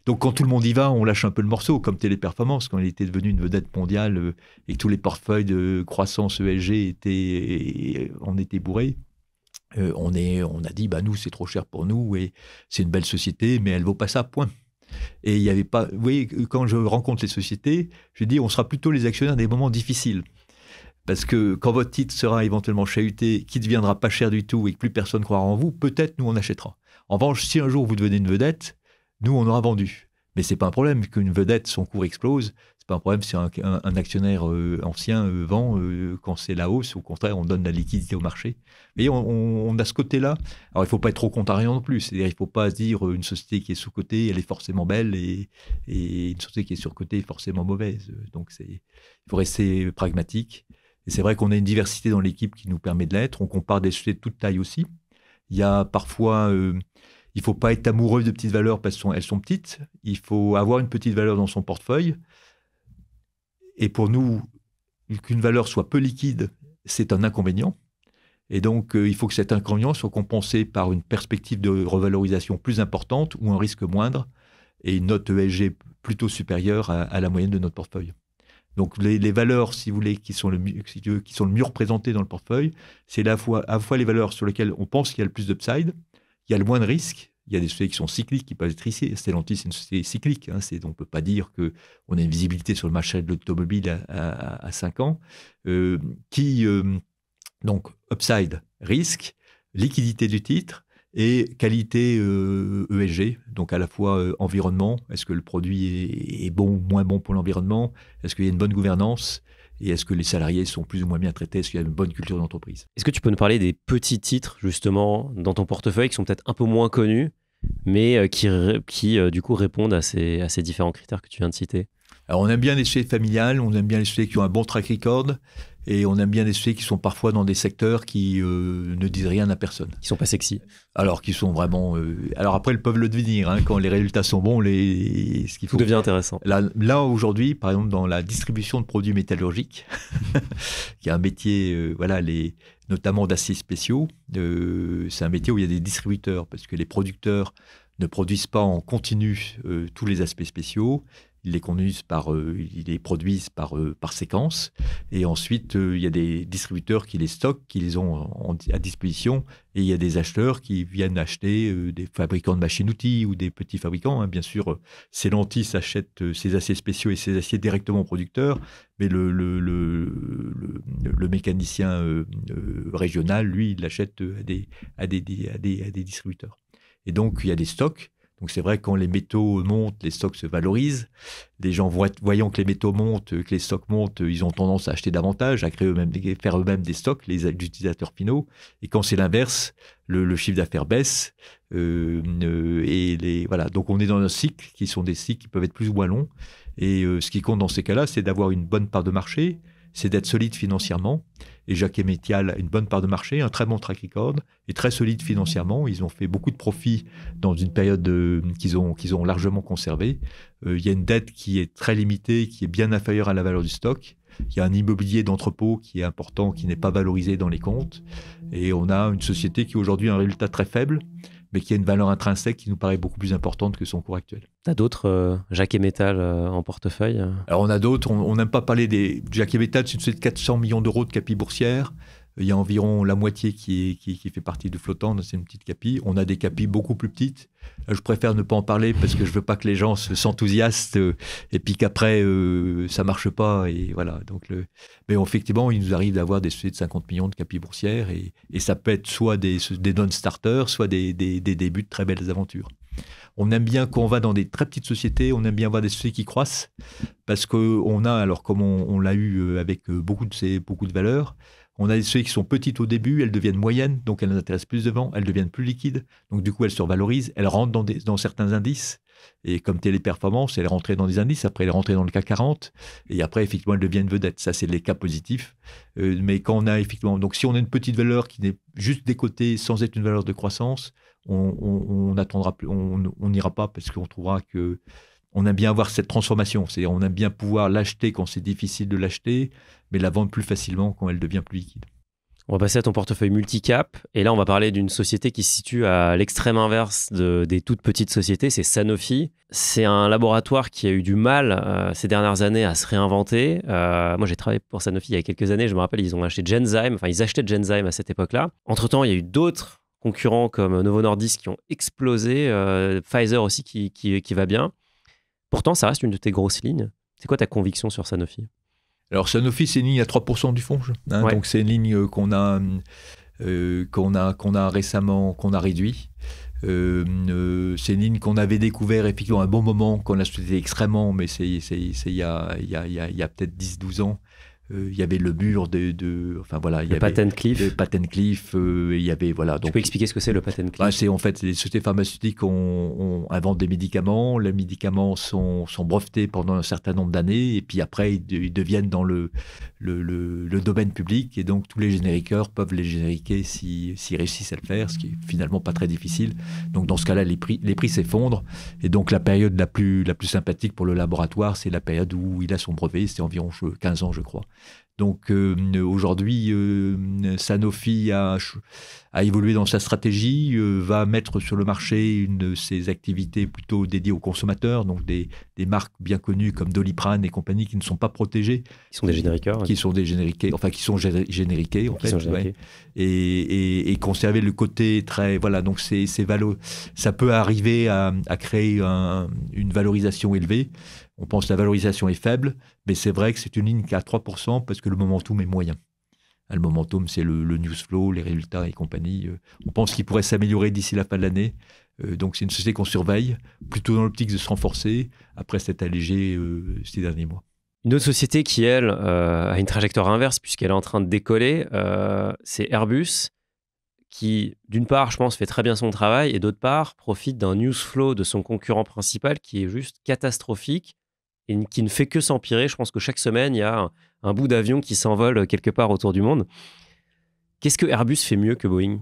S2: Donc quand tout le monde y va, on lâche un peu le morceau, comme Téléperformance, quand elle était devenue une vedette mondiale euh, et tous les portefeuilles de croissance ESG étaient, on euh, était bourrés. Euh, on, est, on a dit, bah nous, c'est trop cher pour nous et c'est une belle société, mais elle ne vaut pas ça, point. Et il n'y avait pas. Vous quand je rencontre les sociétés, je dis, on sera plutôt les actionnaires des moments difficiles. Parce que quand votre titre sera éventuellement chahuté, qui ne deviendra pas cher du tout et que plus personne croira en vous, peut-être nous on achètera. En revanche, si un jour vous devenez une vedette, nous on aura vendu. Mais c'est pas un problème qu'une vedette, son cours explose. C'est pas un problème si un, actionnaire euh, ancien euh, vend euh, quand c'est la hausse. Au contraire, on donne la liquidité au marché. Mais on, on, a ce côté-là. Alors, il faut pas être trop contrariant non plus. Il ne il faut pas se dire une société qui est sous-cotée, elle est forcément belle et, une société qui est surcotée est forcément mauvaise. Donc, il faut rester pragmatique. Et c'est vrai qu'on a une diversité dans l'équipe qui nous permet de l'être. On compare des sujets de toute taille aussi. Il y a parfois, euh, il faut pas être amoureux de petites valeurs parce qu'elles sont, petites. Il faut avoir une petite valeur dans son portefeuille. Et pour nous, qu'une valeur soit peu liquide, c'est un inconvénient. Et donc, euh, il faut que cet inconvénient soit compensé par une perspective de revalorisation plus importante ou un risque moindre et une note ESG plutôt supérieure à la moyenne de notre portefeuille. Donc les, valeurs, si vous voulez, qui sont, le, qui sont le mieux représentées dans le portefeuille, c'est à la fois, les valeurs sur lesquelles on pense qu'il y a le plus d'upside, il y a le moins de risque, il y a des sociétés qui sont cycliques, qui peuvent être ici. Stellantis, c'est une société cyclique. Hein, on ne peut pas dire qu'on a une visibilité sur le marché de l'automobile à, 5 ans. Euh, qui, euh, donc, upside, risque, liquidité du titre, et qualité ESG, euh, e donc à la fois euh, environnement, est-ce que le produit est, bon ou moins bon pour l'environnement, est-ce qu'il y a une bonne gouvernance et est-ce que les salariés sont plus ou moins bien traités, est-ce qu'il y a une bonne culture d'entreprise.
S1: Est-ce que tu peux nous parler des petits titres justement dans ton portefeuille qui sont peut-être un peu moins connus, mais
S2: euh, qui, qui du coup répondent à ces, à ces différents critères que tu viens de citer Alors on aime bien les sociétés familiales, on aime bien les sociétés qui ont un bon track record, et on aime bien des sociétés qui sont parfois dans des secteurs qui euh, ne disent rien à personne. Qui sont pas sexy. Alors qu'ils sont vraiment. Euh, alors après, ils peuvent le devenir hein. quand les résultats sont bons. Les, ce qu'il faut. devient intéressant. Là, aujourd'hui, par exemple, dans la distribution de produits métallurgiques, qui est un métier, euh, voilà, les notamment d'acier spéciaux, c'est un métier où il y a des distributeurs parce que les producteurs ne produisent pas en continu tous les aspects spéciaux ils les conduisent par, euh, les produisent par, euh, par séquence. Et ensuite, euh, il y a des distributeurs qui les stockent, qui les ont à disposition. Et il y a des acheteurs qui viennent acheter des fabricants de machines-outils ou des petits fabricants. Hein. Bien sûr, ces lentilles s'achètent, ces aciers spéciaux et ces aciers directement aux producteurs. Mais le, le, mécanicien régional, lui, il l'achète à, des, à des distributeurs. Et donc, il y a des stocks donc c'est vrai quand les métaux montent, les stocks se valorisent. Les gens voyant que les métaux montent, que les stocks montent, ils ont tendance à acheter davantage, à créer eux-mêmes, faire eux-mêmes des stocks, les utilisateurs finaux. Et quand c'est l'inverse, le, chiffre d'affaires baisse. Euh, euh, et voilà. Donc on est dans un cycle qui sont des cycles qui peuvent être plus ou moins longs. Et euh, ce qui compte dans ces cas-là, c'est d'avoir une bonne part de marché, c'est d'être solide financièrement. Et Jacques Métial a une bonne part de marché, un très bon track record, et très solide financièrement. Ils ont fait beaucoup de profits dans une période qu'ils ont, largement conservée. Euh, il y a une dette qui est très limitée, qui est bien inférieure à la valeur du stock. Il y a un immobilier d'entrepôt qui est important, qui n'est pas valorisé dans les comptes. Et on a une société qui aujourd'hui a un résultat très faible, mais qui a une valeur intrinsèque qui nous paraît beaucoup plus importante que son cours actuel. Tu as d'autres Jack euh, Jacques et Métal euh, en portefeuille euh Alors on a d'autres, on n'aime pas parler des... Jacques et Métal, c'est une société de 400 millions d'euros de capi boursière. Il y a environ la moitié qui, fait partie du flottant, c'est une petite capille. On a des capilles beaucoup plus petites. Je préfère ne pas en parler parce que je veux pas que les gens s'enthousiastent euh, et puis qu'après euh, ça marche pas et voilà. Donc mais effectivement, il nous arrive d'avoir des sociétés de 50 millions de capilles boursières et, ça peut être soit des, non-starters, soit des, débuts de très belles aventures. On aime bien qu'on va dans des très petites sociétés, on aime bien voir des sociétés qui croissent parce qu'on a, alors comme on, l'a eu euh, avec beaucoup de, beaucoup de valeurs, on a ceux qui sont petites au début, elles deviennent moyennes, donc elles intéressent plus devant, elles deviennent plus liquides, donc du coup elles survalorisent, elles rentrent dans, certains indices. Et comme téléperformance, elles rentrent dans des indices, après elles rentraient dans le CAC 40, et après effectivement elles deviennent vedettes. Ça, c'est les cas positifs. Euh, mais quand on a effectivement, donc si on a une petite valeur qui n'est juste des côtés sans être une valeur de croissance, on, plus, on n'ira pas parce qu'on trouvera que on aime bien avoir cette transformation. C'est-à-dire, on aime bien pouvoir l'acheter quand c'est difficile de l'acheter, mais la vendre plus facilement quand elle devient plus liquide. On va passer à ton
S1: portefeuille multicap. Et là, on va parler d'une société qui se situe à l'extrême inverse des toutes petites sociétés, c'est Sanofi. C'est un laboratoire qui a eu du mal euh, ces dernières années à se réinventer. Euh, moi, j'ai travaillé pour Sanofi il y a quelques années. Je me rappelle, ils ont acheté Genzyme. Enfin, ils achetaient Genzyme à cette époque-là. Entre-temps, il y a eu d'autres concurrents comme Novo Nordisk qui ont explosé. Euh, Pfizer aussi qui va bien. Pourtant, ça reste une de tes grosses lignes. C'est quoi ta conviction sur
S2: Sanofi alors Sanofi, c'est une ligne à 3% du fonds. Hein, donc c'est une ligne euh, qu'on a, euh, qu'on qu'on a récemment, qu'on a réduit. Euh, c'est une ligne qu'on avait découvert effectivement à un bon moment, qu'on a souhaité extrêmement, mais c'est il y y a peut-être 10-12 ans. Euh, il y avait le mur de, de enfin voilà, il y le avait Cliff patent cliff euh, il y avait voilà. Donc, tu peux expliquer ce que c'est le patent cliff ah, C'est en fait les sociétés pharmaceutiques on, inventent des médicaments, les médicaments sont, sont brevetés pendant un certain nombre d'années et puis après ils, deviennent dans le le, le domaine public et donc tous les génériqueurs peuvent les génériquer s'ils réussissent à le faire, ce qui est finalement pas très difficile. Donc dans ce cas-là, les prix les prix s'effondrent et donc la période la plus la plus sympathique pour le laboratoire, c'est la période où il a son brevet, c'est environ 15 ans je crois. Donc euh, aujourd'hui, euh, Sanofi a, évolué dans sa stratégie, euh, va mettre sur le marché une de ses activités plutôt dédiées aux consommateurs, donc des, marques bien connues comme Doliprane et compagnie qui ne sont pas protégées. Qui sont des génériqueurs Qui sont enfin qui sont génériqués en fait. Et, conserver le côté très. Voilà, donc c'est valo. Ça peut arriver à, créer une valorisation élevée. On pense que la valorisation est faible, mais c'est vrai que c'est une ligne qui est à 3% parce que le momentum est moyen. Hein, le momentum, c'est le, news flow, les résultats et compagnie. Euh. On pense qu'il pourrait s'améliorer d'ici la fin de l'année. Euh, donc c'est une société qu'on surveille, plutôt dans l'optique de se renforcer, après s'être allégé euh, ces derniers mois.
S1: Une autre société qui, elle, a une trajectoire inverse puisqu'elle est en train de décoller, c'est Airbus, qui, d'une part, je pense, fait très bien son travail et d'autre part, profite d'un news flow de son concurrent principal qui est juste catastrophique et qui ne fait que s'empirer. Je pense que chaque semaine, il y a un, bout d'avion qui s'envole euh, quelque part autour du monde. Qu'est-ce que Airbus
S2: fait mieux que Boeing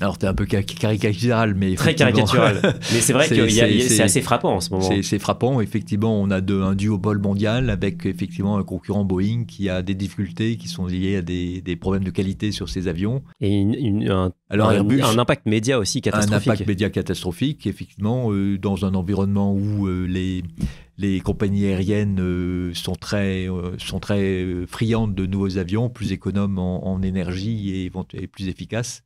S2: alors, tu es un peu caricatural, mais. Très caricatural. mais c'est vrai que c'est assez frappant en ce moment. C'est frappant. Effectivement, on a de, un duopole mondial avec effectivement un concurrent Boeing qui a des difficultés qui sont liées à des, problèmes de qualité sur ses avions. Et un, Alors, impact média aussi catastrophique. Un impact média catastrophique, effectivement, euh, dans un environnement où euh, les les compagnies aériennes euh, sont très, euh, sont très euh, friandes de nouveaux avions, plus économes en, énergie et, plus efficaces.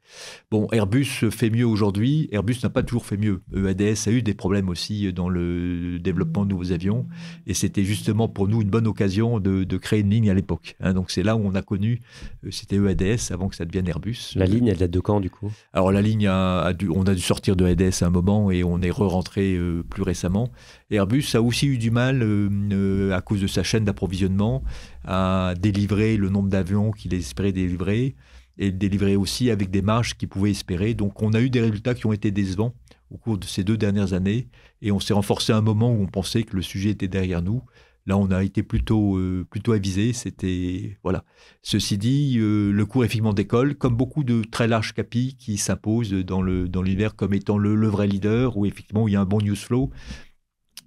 S2: Bon, Airbus fait mieux aujourd'hui. Airbus n'a pas toujours fait mieux. EADS a eu des problèmes aussi dans le développement de nouveaux avions. Et c'était justement pour nous une bonne occasion de, créer une ligne à l'époque. Hein. donc c'est là où on a connu, c'était EADS avant que ça devienne Airbus. La ligne, elle date de quand du coup Alors la ligne, a, on a dû sortir de EADS à un moment et on est re-rentré plus récemment. Airbus a aussi eu du mal, euh, euh, à cause de sa chaîne d'approvisionnement, à délivrer le nombre d'avions qu'il espérait délivrer et délivrer aussi avec des marges qu'il pouvait espérer. Donc on a eu des résultats qui ont été décevants au cours de ces deux dernières années et on s'est renforcé à un moment où on pensait que le sujet était derrière nous. Là, on a été plutôt, euh, plutôt avisé. C'était voilà. Ceci dit, le cours effectivement décolle, comme beaucoup de très larges capis qui s'imposent dans le dans l'univers comme étant le, le, vrai leader, où effectivement il y a un bon news flow.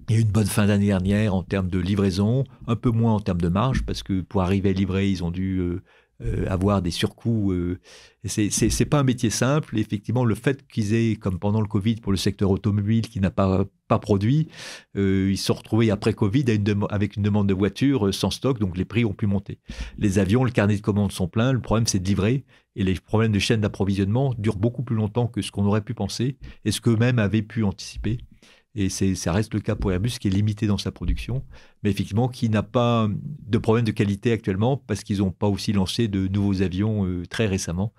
S2: Il y a une bonne fin d'année dernière en termes de livraison, un peu moins en termes de marge, parce que pour arriver à livrer, ils ont dû euh, euh, avoir des surcoûts. Euh, ce c'est pas un métier simple. effectivement, le fait qu'ils aient, comme pendant le Covid pour le secteur automobile qui n'a pas, pas produit, ils se sont retrouvés après Covid avec une demande de voiture sans stock, donc les prix ont pu monter. Les avions, le carnet de commandes sont pleins. Le problème, c'est de livrer. Et les problèmes de chaîne d'approvisionnement durent beaucoup plus longtemps que ce qu'on aurait pu penser et ce qu'eux-mêmes avaient pu anticiper. Et ça reste le cas pour Airbus qui est limité dans sa production mais effectivement qui n'a pas de problème de qualité actuellement parce qu'ils n'ont pas aussi lancé de nouveaux avions euh, très récemment.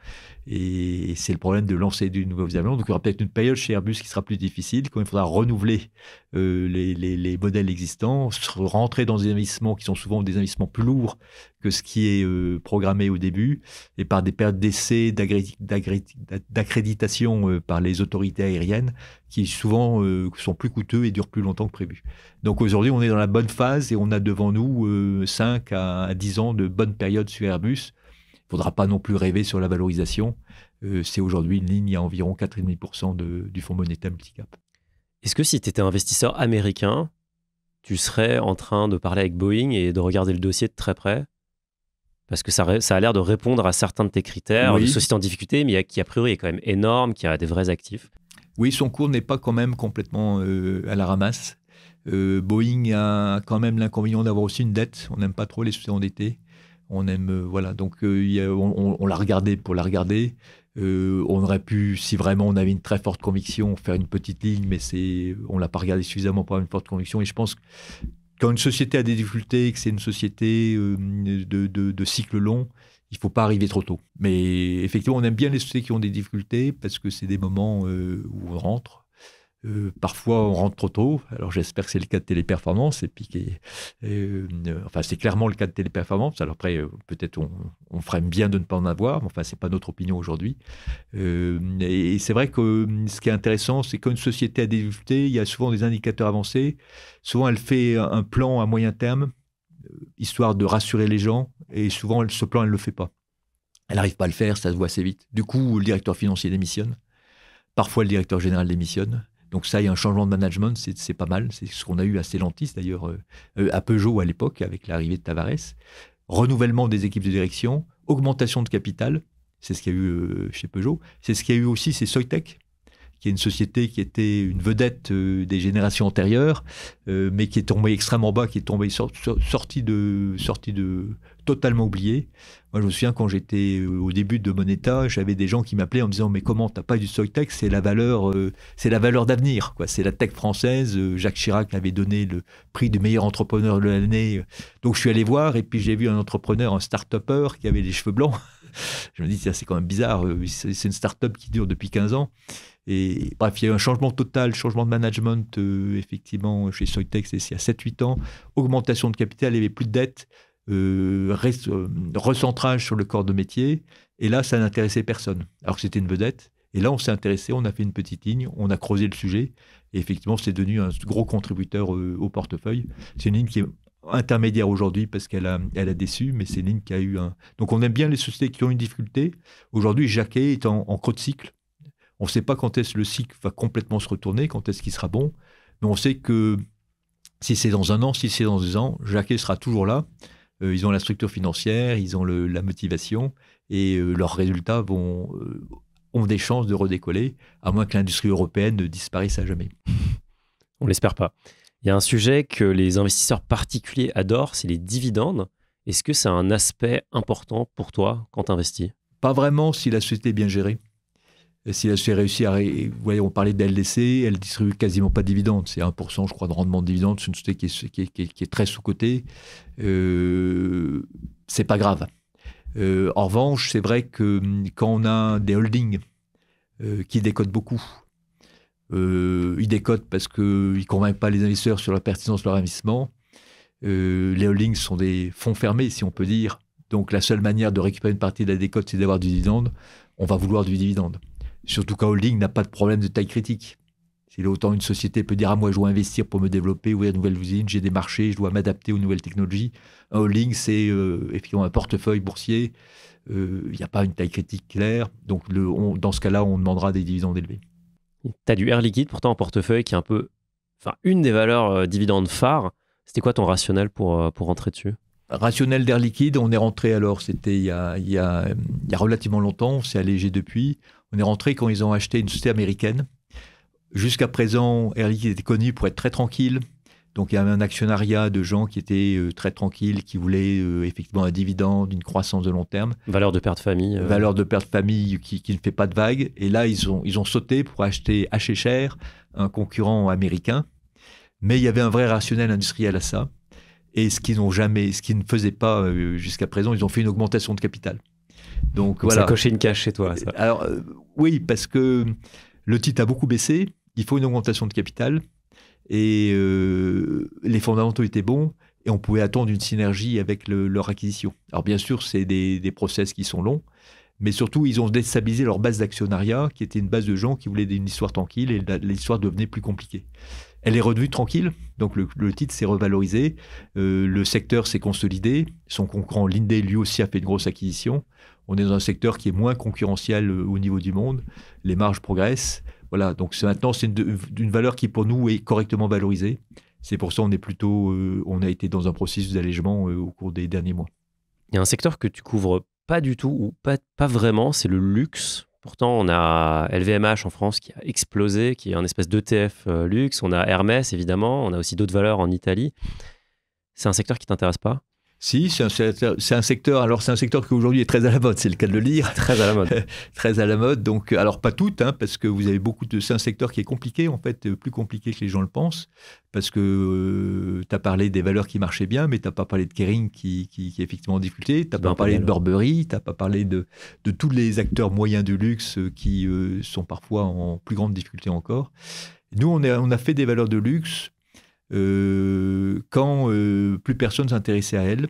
S2: Et c'est le problème de lancer de nouveaux avions. Donc il y aura peut-être une période chez Airbus qui sera plus difficile quand il faudra renouveler euh, les, modèles existants, rentrer dans des investissements qui sont souvent des investissements plus lourds que ce qui est euh, programmé au début et par des périodes d'essai, d'accréditation par les autorités aériennes qui souvent sont plus coûteux et durent plus longtemps que prévu. Donc aujourd'hui, on est dans la bonne phase et on a devant nous 5 euh, à 10 ans de bonne période sur Airbus. Il ne faudra pas non plus rêver sur la valorisation. Euh, c'est aujourd'hui une ligne à environ 4,5% du fonds monétaire multi-cap. Est-ce que si tu
S1: étais investisseur américain, tu serais en train de parler avec Boeing et de regarder le dossier de très près parce que ça, a l'air de répondre à certains de tes critères, une société en difficulté, mais qui a priori est quand même énorme, qui a des vrais actifs.
S2: Oui, son cours n'est pas quand même complètement euh, à la ramasse. Euh, Boeing a quand même l'inconvénient d'avoir aussi une dette. On n'aime pas trop les sociétés endettées. On aime, euh, voilà. Donc, euh, on, l'a regardé pour la regarder. on aurait pu, si vraiment on avait une très forte conviction, faire une petite ligne, mais c'est, on l'a pas regardé suffisamment pour avoir une forte conviction. Et je pense que quand une société a des difficultés, que c'est une société de, cycle long, il ne faut pas arriver trop tôt. Mais effectivement, on aime bien les sociétés qui ont des difficultés parce que c'est des moments où on rentre. Euh, parfois, on rentre trop tôt. Alors, j'espère que c'est le cas de Téléperformance. Et puis, euh, euh, enfin, c'est clairement le cas de Téléperformance. Alors après, peut-être on, on ferait bien de ne pas en avoir. Mais enfin, c'est pas notre opinion aujourd'hui. et, c'est vrai que ce qui est intéressant, c'est qu'une société a débuté, il y a souvent des indicateurs avancés. Souvent, elle fait un plan à moyen terme, histoire de rassurer les gens. Et souvent, ce plan, elle le fait pas. Elle n'arrive pas à le faire, ça se voit assez vite. Du coup, le directeur financier démissionne. Parfois, le directeur général démissionne. Donc ça, il y a un changement de management, c'est pas mal. C'est ce qu'on a eu assez Stellantis d'ailleurs, euh, euh, à Peugeot à l'époque, avec l'arrivée de Tavares. Renouvellement des équipes de direction, augmentation de capital, c'est ce qu'il y a eu euh, chez Peugeot. C'est ce qu'il y a eu aussi, chez Soitec, qui est une société qui était une vedette des générations antérieures, mais qui est tombée extrêmement bas, qui est tombée sortie de, sortie de, totalement oublié. Moi, je me souviens quand j'étais euh, au début de mon état, j'avais des gens qui m'appelaient en me disant mais comment t'as pas du stock C'est la valeur, euh, c'est la valeur d'avenir. c'est la tech française. Euh, Jacques Chirac m'avait donné le prix du meilleur entrepreneur de l'année. Donc je suis allé voir et puis j'ai vu un entrepreneur, un start-upper qui avait les cheveux blancs. je me dis c'est quand même bizarre. C'est une start-up qui dure depuis 15 ans. Et bref, il y a eu un changement total, changement de management, effectivement, chez Soytex, il y a 7-8 ans, augmentation de capital, il n'y avait plus de dettes. Euh, euh, recentrage sur le corps de métier. Et là, ça n'intéressait personne, alors que c'était une vedette. Et là, on s'est intéressé, on a fait une petite ligne, on a creusé le sujet. Et effectivement, c'est devenu un gros contributeur euh, au portefeuille. C'est une ligne qui est intermédiaire aujourd'hui parce qu'elle a, elle a déçu, mais c'est une ligne qui a eu un. Donc, on aime bien les sociétés qui ont une difficulté. Aujourd'hui, Jacquet est en, en creux de cycle. On ne sait pas quand est-ce le cycle va complètement se retourner, quand est-ce qu'il sera bon. Mais on sait que si c'est dans un an, si c'est dans deux ans, Jacquet sera toujours là. Euh, ils ont la structure financière, ils ont la motivation et euh, leurs résultats vont, euh, ont des chances de redécoller, à moins que l'industrie européenne ne disparaisse à jamais.
S1: On l'espère pas. Il y a un sujet que les investisseurs particuliers adorent, c'est les dividendes. Est-ce que c'est un aspect important pour toi quand tu investis
S2: Pas vraiment si la société est bien gérée. Si la société réussit à. vous voyez, on parlait d'LDC, elle distribue quasiment pas de dividendes. C'est 1%, je crois, de rendement de dividendes. C'est une société qui est, très sous-cotée. Ce euh, c'est pas grave. Euh, en revanche, c'est vrai que hum, quand on a des holdings euh, qui décotent beaucoup, ils décotent parce qu'ils ne convainquent pas les investisseurs sur la pertinence de leur investissement. les holdings sont des fonds fermés, si on peut dire. Donc la seule manière de récupérer une partie de la décote, c'est d'avoir du dividende. On va vouloir du dividende. Surtout qu'un holding n'a pas de problème de taille critique. S'il est autant une société peut dire à ah, moi, je dois investir pour me développer, ouvrir une nouvelle usine, j'ai des marchés, je dois m'adapter aux nouvelles technologies. Un holding, c'est euh, effectivement un portefeuille boursier. Euh, il n'y a pas une taille critique claire. Donc, dans ce cas-là, on demandera des dividendes élevés.
S1: Tu as du air liquide pourtant en portefeuille qui est un peu. Enfin, une des valeurs euh, dividendes phares. C'était quoi ton rationnel pour, euh, pour rentrer dessus Rationnel
S2: d'air liquide, on est rentré alors, c'était il, il y a relativement longtemps, on allégé depuis. On est rentré quand ils ont acheté une société américaine. Jusqu'à présent, Air était connu pour être très tranquille. Donc il y avait un actionnariat de gens qui étaient euh, très tranquilles, qui voulaient euh, effectivement un dividende, une croissance de long terme. Valeur de perte de famille. Euh. Valeur de perte de famille qui, ne fait pas de vague. Et là, ils ont, ils ont sauté pour acheter H&R, cher un concurrent américain. Mais il y avait un vrai rationnel industriel à ça. Et ce qu'ils n'ont jamais, ce qu'ils ne faisaient pas jusqu'à présent, ils ont fait une augmentation de capital. Donc, voilà. Ça une cache chez toi. Euh, alors euh, oui, parce que le titre a beaucoup baissé. Il faut une augmentation de capital et euh, les fondamentaux étaient bons et on pouvait attendre une synergie avec leur acquisition. Alors bien sûr, c'est des, process qui sont longs, mais surtout, ils ont déstabilisé leur base d'actionnariat, qui était une base de gens qui voulaient une histoire tranquille, et l'histoire devenait plus compliquée. Elle est revenue tranquille, donc le, titre s'est revalorisé, le secteur s'est consolidé, son concurrent l'Indé, lui aussi a fait une grosse acquisition, on est dans un secteur qui est moins concurrentiel euh, au niveau du monde, les marges progressent. Voilà, donc maintenant, c'est une, valeur qui pour nous est correctement valorisée. C'est pour ça qu'on est plutôt, euh, on a été dans un processus d'allègement euh, au cours des derniers mois. Il y a un secteur que tu couvres pas du tout ou pas, pas vraiment, c'est le luxe.
S1: Pourtant, on a LVMH en France qui a explosé, qui est un espèce d'ETF luxe. On a Hermès, évidemment. On a aussi d'autres valeurs en Italie. C'est un secteur qui t'intéresse pas si, c'est un,
S2: secteur. Alors c'est un secteur qui aujourd'hui est très à la mode, c'est le cas de le lire. Très à la mode. très à la mode. Donc, alors pas toutes, hein, parce que vous avez beaucoup de. C'est un secteur qui est compliqué, en fait, euh, plus compliqué que les gens le pensent, parce que euh, tu as parlé des valeurs qui marchaient bien, mais tu n'as pas parlé de Kering qui, qui, est effectivement en difficulté. Tu n'as pas, parlé de Burberry, tu n'as pas parlé de, tous les acteurs moyens du luxe euh, qui sont parfois en plus grande difficulté encore. Nous, on on a fait des valeurs de luxe euh, quand euh, plus personne s'intéressait à elles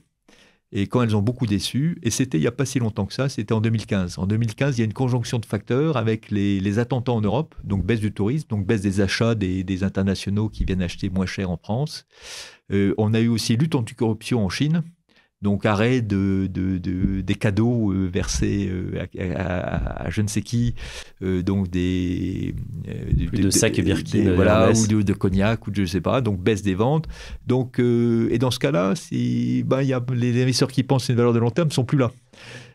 S2: et quand elles ont beaucoup déçu. Et c'était il n'y a pas si longtemps que ça, c'était en 2015. En 2015, il y a une conjonction de facteurs avec les, attentats en Europe, donc baisse du tourisme, donc baisse des achats des, internationaux qui viennent acheter moins cher en France. Euh, on a eu aussi lutte corruption en Chine, donc arrêt de, de, des cadeaux euh, versés euh, à, je ne sais qui, euh, donc des de, sacs Birkin, ou de, cognac ou de je ne sais pas, donc baisse des ventes. Donc et dans ce cas-là, ben, y a, les investisseurs qui pensent une valeur de long terme sont plus là.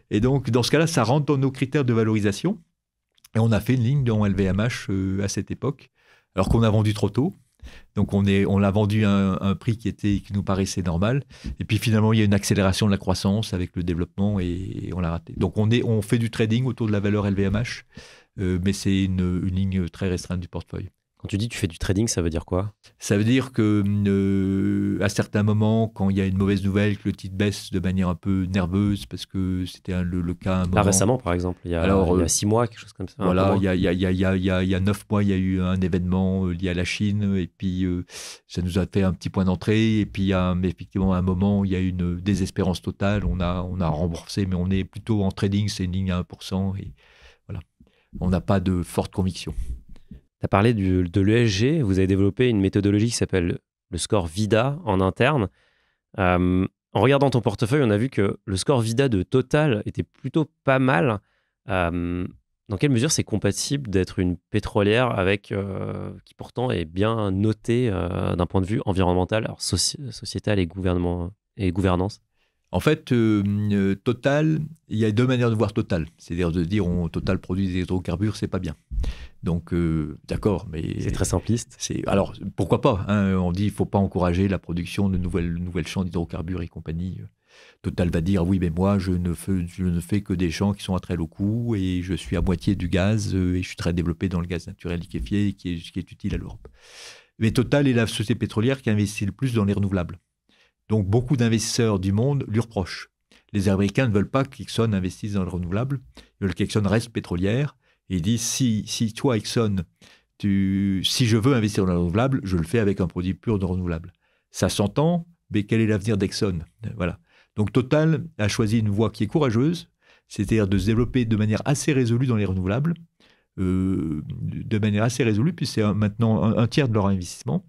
S2: Et donc dans ce cas-là, ça rentre dans nos critères de valorisation. Et on a fait une ligne dans LVMH à cette époque, alors qu'on a vendu trop tôt. Donc on, on l'a vendu à un, prix qui, était, qui nous paraissait normal. Et puis finalement, il y a une accélération de la croissance avec le développement et, on l'a raté. Donc on, est, on fait du trading autour de la valeur LVMH, euh, mais c'est une, une ligne très restreinte du portefeuille. Quand tu dis que tu fais du trading, ça veut dire quoi Ça veut dire que à certains moments, quand il y a une mauvaise nouvelle, que le titre baisse de manière un peu nerveuse, parce que c'était le, cas un moment. récemment, par exemple, il y a, Alors, six mois, quelque chose comme ça. Voilà, il y, a, neuf mois, il y a eu un événement lié à la Chine, et puis ça nous a fait un petit point d'entrée, et puis effectivement, à un moment, il y a une désespérance totale, on a, on a remboursé, mais on est plutôt en trading, c'est une ligne à 1%, et voilà, on n'a pas de forte conviction.
S1: Tu as parlé du, de l'ESG, vous avez développé une méthodologie qui s'appelle le score VIDA en interne. Euh, en regardant ton portefeuille, on a vu que le score VIDA de Total était plutôt pas mal. Euh, dans quelle mesure c'est compatible d'être une pétrolière avec euh, qui pourtant est bien notée d'un point de vue environnemental, alors sociétal et, et gouvernance en
S2: fait, Total, il y a deux manières de voir Total. C'est-à-dire de dire on, Total produit des hydrocarbures, c'est pas bien. Donc, euh, d'accord, mais. C'est très simpliste. C'est, alors, pourquoi pas hein, On dit il ne faut pas encourager la production de nouvelles, nouvelles champs d'hydrocarbures et compagnie. Total va dire oui, mais moi, je ne, fais, que des champs qui sont à très low coût et je suis à moitié du gaz euh, et je suis très développé dans le gaz naturel liquéfié qui, est, utile à l'Europe. Mais Total est la société pétrolière qui investit le plus dans les renouvelables. Donc, beaucoup d'investisseurs du monde lui reprochent. Les Américains ne veulent pas qu'Exxon investisse dans le renouvelable. Ils veulent qu'Exxon reste pétrolière il dit si, si toi, Exxon, tu, si je veux investir dans le renouvelable, je le fais avec un produit pur de renouvelable. Ça s'entend, mais quel est l'avenir d'Exxon Voilà. Donc Total a choisi une voie qui est courageuse, c'est-à-dire de se développer de manière assez résolue dans les renouvelables, euh, de manière assez résolue, puisque c'est maintenant un, tiers de leur investissement,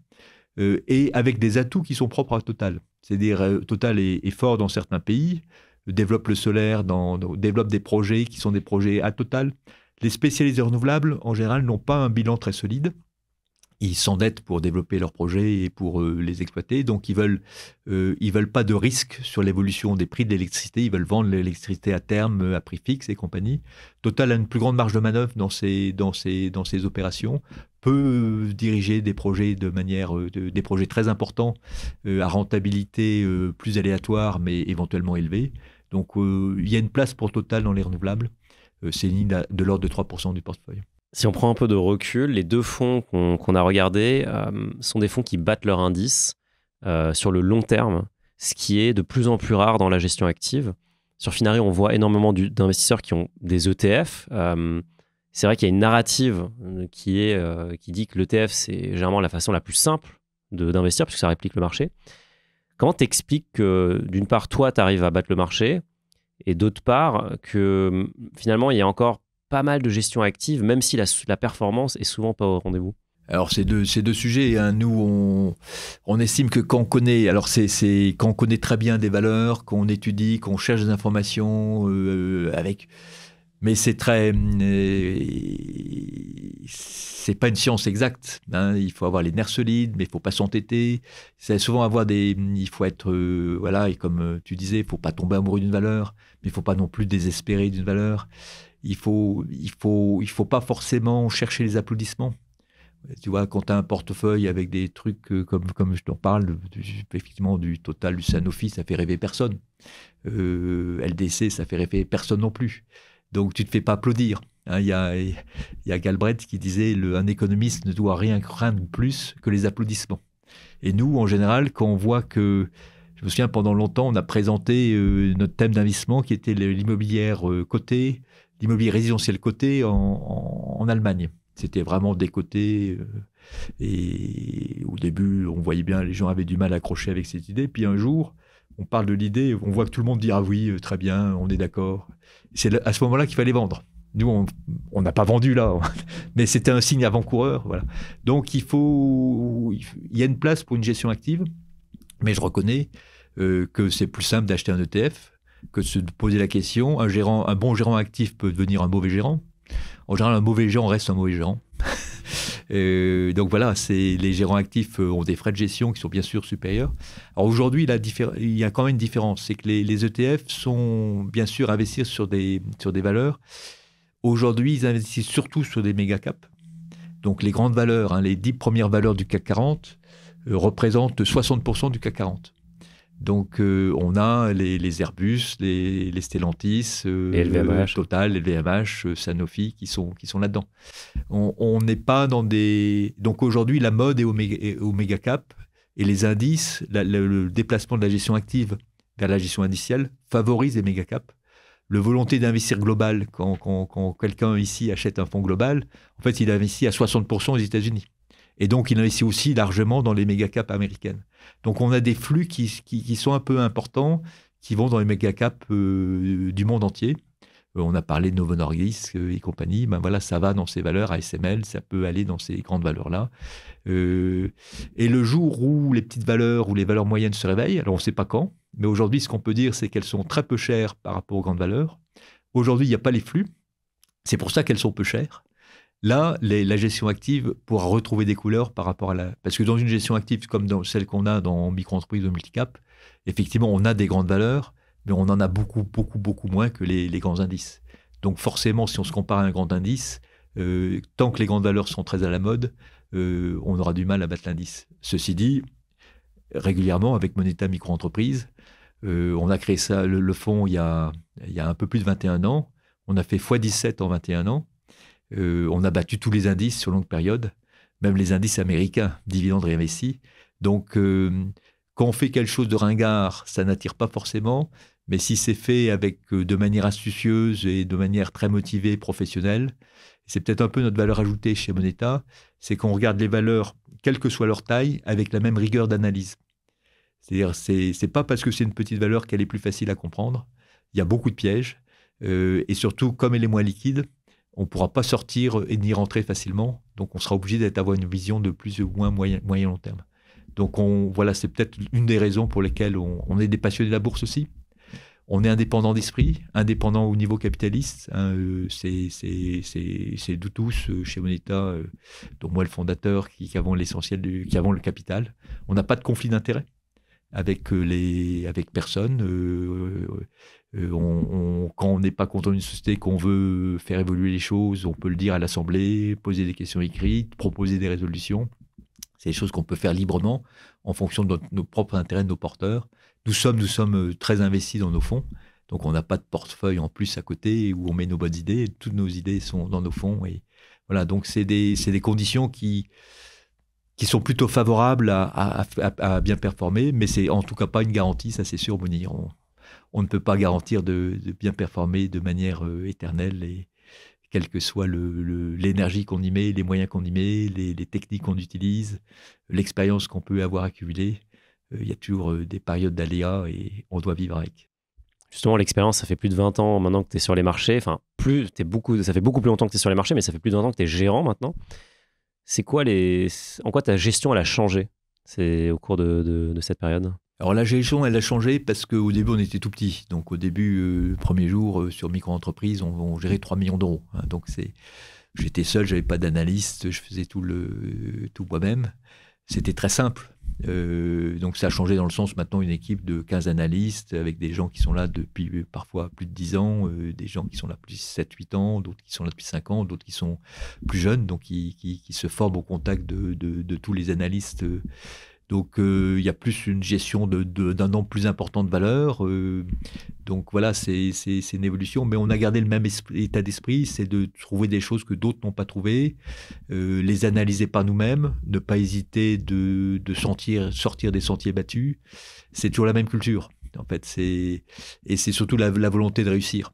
S2: euh, et avec des atouts qui sont propres à Total. C'est-à-dire euh, Total est, fort dans certains pays, développe le solaire, développe des projets qui sont des projets à Total. Les spécialistes renouvelables, en général, n'ont pas un bilan très solide. Ils s'endettent pour développer leurs projets et pour euh, les exploiter. Donc, ils veulent, euh, veulent pas de risque sur l'évolution des prix de l'électricité. Ils veulent vendre l'électricité à terme, euh, à prix fixe et compagnie. Total a une plus grande marge de manœuvre dans ses dans dans opérations peut diriger des projets de manière des projets très importants à rentabilité plus aléatoire mais éventuellement élevée. Donc il y a une place pour Total dans les renouvelables. Euh, c'est une de l'ordre de 3% du portefeuille.
S1: Si on prend un peu de recul, les deux fonds qu'on a regardés euh, sont des fonds qui battent leur indice euh, sur le long terme, ce qui est de plus en plus rare dans la gestion active. Sur Finari, on voit énormément d'investisseurs qui ont des ETF. c'est vrai qu'il y a une narrative qui, est, qui dit que l'ETF, c'est généralement la façon la plus simple d'investir, puisque ça réplique le marché. Comment t'expliques que, d'une part, toi, tu arrives à battre le marché, et d'autre part que hum, finalement il y a encore pas mal de gestion active, même si la, performance est souvent pas au rendez-vous.
S2: Alors c'est deux, c'est deux sujets, hein, nous on, on, estime que quand on connaît, alors c'est, quand on connaît très bien des valeurs, qu'on étudie, qu'on cherche des informations euh, avec mais c'est très. Euh, c'est pas une science exacte. Hein. Il faut avoir les nerfs solides, mais il faut pas s'entêter. C'est souvent avoir des. Il faut être. Euh, voilà, et comme euh, tu disais, il faut pas tomber amoureux d'une valeur, mais il faut pas non plus désespérer d'une valeur. Il faut, il faut, il faut pas forcément chercher les applaudissements. Tu vois, quand tu as un portefeuille avec des trucs comme, comme je t'en parle, effectivement, du Total, du Sanofi, ça fait rêver personne. LDC, ça fait rêver personne non plus. Donc tu te fais pas applaudir. Hein, il y, a, Galbret qui disait le, un économiste ne doit rien craindre plus que les applaudissements. Et nous, en général, quand on voit que je me souviens, pendant longtemps, on a présenté euh, notre thème d'investissement qui était l'immobilier euh, l'immobilier résidentiel coté en, Allemagne. C'était vraiment décoté. côtés euh, et au début, on voyait bien, les gens avaient du mal à accrocher avec cette idée. Puis un jour, on parle de l'idée, on voit que tout le monde dit Ah oui, très bien, on est d'accord c'est à ce moment-là qu'il fallait vendre. Nous, on n'a pas vendu là, mais c'était un signe avant-coureur. Voilà. Donc, il faut, il y a une place pour une gestion active, mais je reconnais euh, que c'est plus simple d'acheter un ETF que de se poser la question. Un, gérant, un bon gérant actif peut devenir un mauvais gérant. En général, un mauvais gérant reste un mauvais gérant. Euh, donc voilà, les gérants actifs euh, ont des frais de gestion qui sont bien sûr supérieurs. Alors aujourd'hui, il y a quand même une différence, c'est que les, ETF e sont bien sûr investir sur des, sur des valeurs. Aujourd'hui, ils investissent surtout sur des méga caps. Donc les grandes valeurs, hein, les 10 premières valeurs du CAC 40 euh, représentent 60% du CAC 40. Donc, euh, on a les, Airbus, les, Stellantis, euh, Total, LVMH, euh, Sanofi qui sont, là-dedans. On n'est pas dans des. Donc, aujourd'hui, la mode est au, méga cap et les indices, le, déplacement de la gestion active vers la gestion indicielle favorise les méga caps le volonté d'investir global, quand, quelqu'un ici achète un fonds global, en fait, il investit à 60% aux États-Unis. Et donc, il investit aussi largement dans les méga caps américaines. Donc on a des flux qui, sont un peu importants, qui vont dans les méga caps euh, du monde entier. Euh, on a parlé de Novo euh, et compagnie. Ben voilà, ça va dans ces valeurs ASML, ça peut aller dans ces grandes valeurs-là. et le jour où les petites valeurs ou les valeurs moyennes se réveillent, alors on ne sait pas quand, mais aujourd'hui, ce qu'on peut dire, c'est qu'elles sont très peu chères par rapport aux grandes valeurs. Aujourd'hui, il n'y a pas les flux. C'est pour ça qu'elles sont peu chères. Là, la gestion active pourra retrouver des couleurs par rapport à la. Parce que dans une gestion active comme dans celle qu'on a dans micro-entreprise ou multicap, effectivement, on a des grandes valeurs, mais on en a beaucoup, beaucoup, beaucoup moins que les, grands indices. Donc, forcément, si on se compare à un grand indice, euh, tant que les grandes valeurs sont très à la mode, euh, on aura du mal à battre l'indice. Ceci dit, régulièrement, avec Moneta Micro-entreprise, euh, on a créé ça, le, fond fonds il a, il y a un peu plus de 21 ans. On a fait x17 en 21 ans. Euh, on a battu tous les indices sur longue période, même les indices américains, dividendes réinvestis. Donc, euh, quand on fait quelque chose de ringard, ça n'attire pas forcément, mais si c'est fait avec euh, de manière astucieuse et de manière très motivée, professionnelle, c'est peut-être un peu notre valeur ajoutée chez Moneta, c'est qu'on regarde les valeurs, quelle que soit leur taille, avec la même rigueur d'analyse. C'est-à-dire, c'est, c'est pas parce que c'est une petite valeur qu'elle est plus facile à comprendre. Il y a beaucoup de pièges. et surtout, comme elle est moins liquide, on ne pourra pas sortir euh, et ni rentrer facilement. Donc, on sera obligé d'avoir une vision de plus ou moins moyen, moyen long terme. Donc, on, voilà, c'est peut-être une des raisons pour lesquelles on, est des passionnés de la bourse aussi. On est indépendant d'esprit, indépendant au niveau capitaliste. Hein, euh, c'est nous tous euh, chez Moneta, dont moi le fondateur, qui, avons l'essentiel, qui avons le capital. On n'a pas de conflit d'intérêts avec euh, les avec personne. Euh, euh, quand on n'est pas content d'une société, qu'on veut faire évoluer les choses, on peut le dire à l'Assemblée, poser des questions écrites, proposer des résolutions. C'est des choses qu'on peut faire librement en fonction de nos propres intérêts, de nos porteurs. Nous sommes, nous sommes très investis dans nos fonds, donc on n'a pas de portefeuille en plus à côté où on met nos bonnes idées. Toutes nos idées sont dans nos fonds et voilà. Donc c'est des, des conditions qui qui sont plutôt favorables à, bien performer, mais c'est en tout cas pas une garantie, ça c'est sûr, On, ne peut pas garantir de, bien performer de manière euh, éternelle, et quelle que soit l'énergie qu'on y met, les moyens qu'on y met, les, techniques qu'on utilise, l'expérience qu'on peut avoir accumulée. Euh, il y a toujours euh, des périodes d'aléas et on doit vivre avec
S1: justement l'expérience, ça fait plus de 20 ans maintenant que tu es sur les marchés, enfin plus, es beaucoup, ça fait beaucoup plus longtemps que tu es sur les marchés, mais ça fait plus de 20 ans que tu es gérant maintenant. C'est quoi les. En quoi ta gestion, elle a changé c'est au cours de, de, cette période
S2: alors la gestion, elle a changé parce qu'au début, on était tout petit. Donc au début, euh, premier jour, euh, sur micro-entreprise, on, gérait 3 millions d'euros. Hein. donc c'est, j'étais seul, j'avais pas d'analyste, je faisais tout, le, tout moi-même. C'était très simple. Euh, donc ça a changé dans le sens maintenant une équipe de 15 analystes avec des gens qui sont là depuis euh, parfois plus de 10 ans, euh, des gens qui sont là depuis 7-8 ans, d'autres qui sont là depuis 5 ans, d'autres qui sont plus jeunes, donc qui, qui, qui se forment au contact de, de, de tous les analystes donc euh, il y a plus une gestion d'un de, nombre plus important de valeurs. Euh, donc voilà, c'est une évolution, mais on a gardé le même état d'esprit, c'est de trouver des choses que d'autres n'ont pas trouvées, euh, les analyser par nous-mêmes, ne pas hésiter de, sortir des sentiers battus. C'est toujours la même culture, en fait. Et c'est surtout la, volonté de réussir.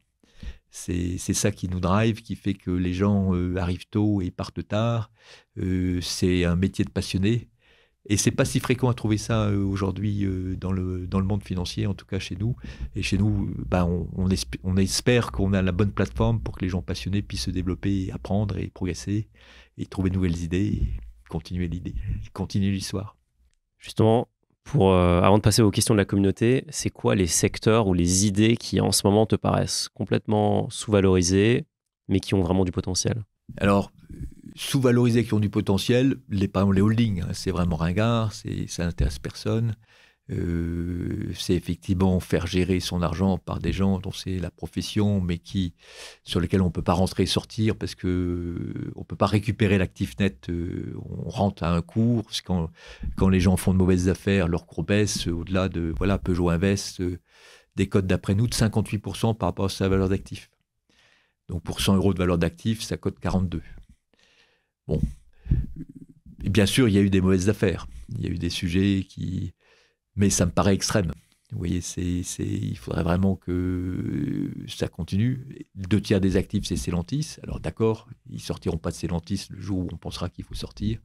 S2: C'est ça qui nous drive, qui fait que les gens arrivent tôt et partent tard. c'est un métier de passionné. Et c'est pas si fréquent à trouver ça euh, aujourd'hui euh, dans le, dans le monde financier, en tout cas chez nous. Et chez nous, bah, on, espère, qu'on a la bonne plateforme pour que les gens passionnés puissent se développer, apprendre et progresser, et trouver de nouvelles idées, et continuer continuer l'histoire.
S1: Justement, pour, euh, avant de passer aux questions de la communauté, c'est quoi les secteurs ou les idées qui en ce moment te paraissent complètement sous-valorisées, mais qui ont vraiment du potentiel
S2: Alors, sous-valorisés qui ont du potentiel, les, par les holdings, hein, c'est vraiment ringard, ça n'intéresse personne. Euh, c'est effectivement faire gérer son argent par des gens dont c'est la profession, mais qui sur lesquels on ne peut pas rentrer et sortir parce que euh, on peut pas récupérer l'actif net. Euh, on rentre à un cours. Quand, quand les gens font de mauvaises affaires, leur cours baisse au-delà de voilà Peugeot Invest des cotes d'après nous de 58% par rapport à sa valeur d'actif. Donc pour 100 euros de valeur d'actif, ça cote 42. Bon. bien sûr, il y a eu des mauvaises affaires. Il y a eu des sujets qui. Mais ça me paraît extrême. Vous voyez, c'est, il faudrait vraiment que ça continue. Deux tiers des actifs, c'est Célantis. Alors d'accord, ils sortiront pas de Célantis le jour où on pensera qu'il faut sortir.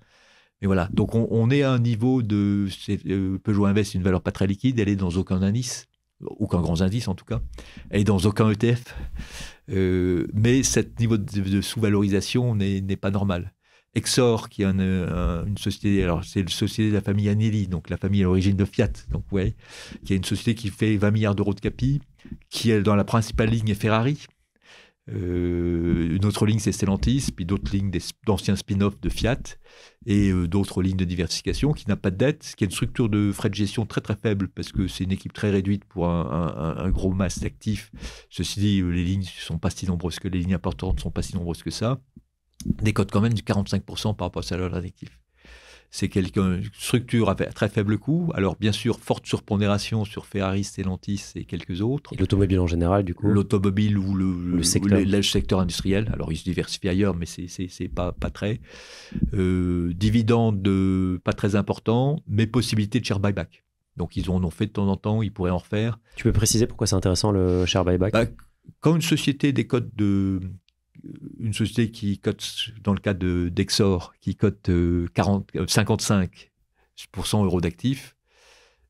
S2: Mais voilà, donc on, est à un niveau de... Euh, Peugeot Invest, une valeur pas très liquide, elle est dans aucun indice, aucun grand indice en tout cas, elle est dans aucun ETF. Euh, mais ce niveau de, sous-valorisation n'est pas normal. Exor, qui est euh, une société, alors c'est la société de la famille Anneli, donc la famille à l'origine de Fiat, donc ouais, qui est une société qui fait 20 milliards d'euros de capi, qui est dans la principale ligne est Ferrari. Euh, une autre ligne, c'est Stellantis, puis d'autres lignes d'anciens spin offs de Fiat, et euh, d'autres lignes de diversification qui n'a pas de dette, qui a une structure de frais de gestion très très faible, parce que c'est une équipe très réduite pour un, gros masse d'actifs. Ceci dit, les lignes sont pas si nombreuses que les lignes importantes ne sont pas si nombreuses que ça décote quand même du 45% par rapport à sa valeur C'est une structure à très faible coût. Alors, bien sûr, forte surpondération sur Ferrari, Stellantis et quelques autres. Et l'automobile en général, du coup L'automobile ou le, secteur. industriel. Alors, ils se diversifient ailleurs, mais c'est pas, pas très. Euh, euh pas très important, mais possibilité de share buyback. Donc, ils en ont fait de temps en temps, ils pourraient en refaire. Tu peux préciser pourquoi c'est intéressant le share buyback bah, Quand une société décote de une société qui cote, dans le cas d'Exor, qui cote 40, euh, 55 euh, euros d'actifs,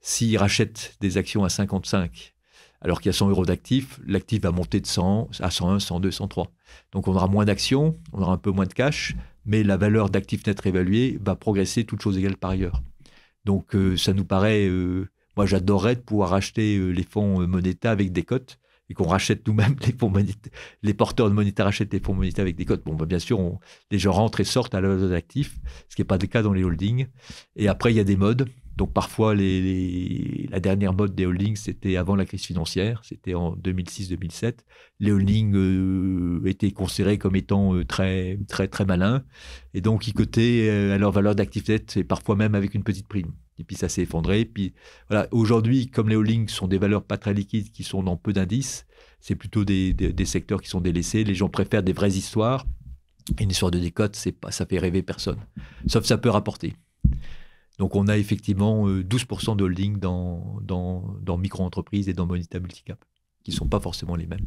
S2: s'il rachète des actions à 55, alors qu'il y a 100 euros d'actifs, l'actif va monter de 100 à 101, 102, 103. Donc on aura moins d'actions, on aura un peu moins de cash, mais la valeur d'actifs net réévalués va progresser, toutes choses égales par ailleurs. Donc euh, ça nous paraît, moi j'adorerais de pouvoir acheter les fonds Moneta avec des cotes et qu'on rachète nous-mêmes les fonds monétaires, les porteurs de monétaires rachètent les fonds monétaires avec des cotes. Bon, ben bien sûr, on, les gens rentrent et sortent à l'heure des actifs ce qui n'est pas le cas dans les holdings. Et après, il y a des modes. Donc parfois, la dernière mode des holdings, c'était avant la crise financière, c'était en 2006-2007. Les holdings euh, étaient considérés comme étant euh, très, très, très malins, et donc ils cotaient euh, à leur valeur d'activité, net, et parfois même avec une petite prime. Et puis ça s'est effondré. Puis voilà, aujourd'hui, comme les holdings sont des valeurs pas très liquides, qui sont dans peu d'indices, c'est plutôt des, secteurs qui sont délaissés. Les gens préfèrent des vraies histoires. Une histoire de décote, c'est pas, ça fait rêver personne. Sauf ça peut rapporter. Donc on a effectivement 12% euh, de holding dans, dans, micro-entreprises et dans Monita Multicap, qui ne sont pas forcément les mêmes.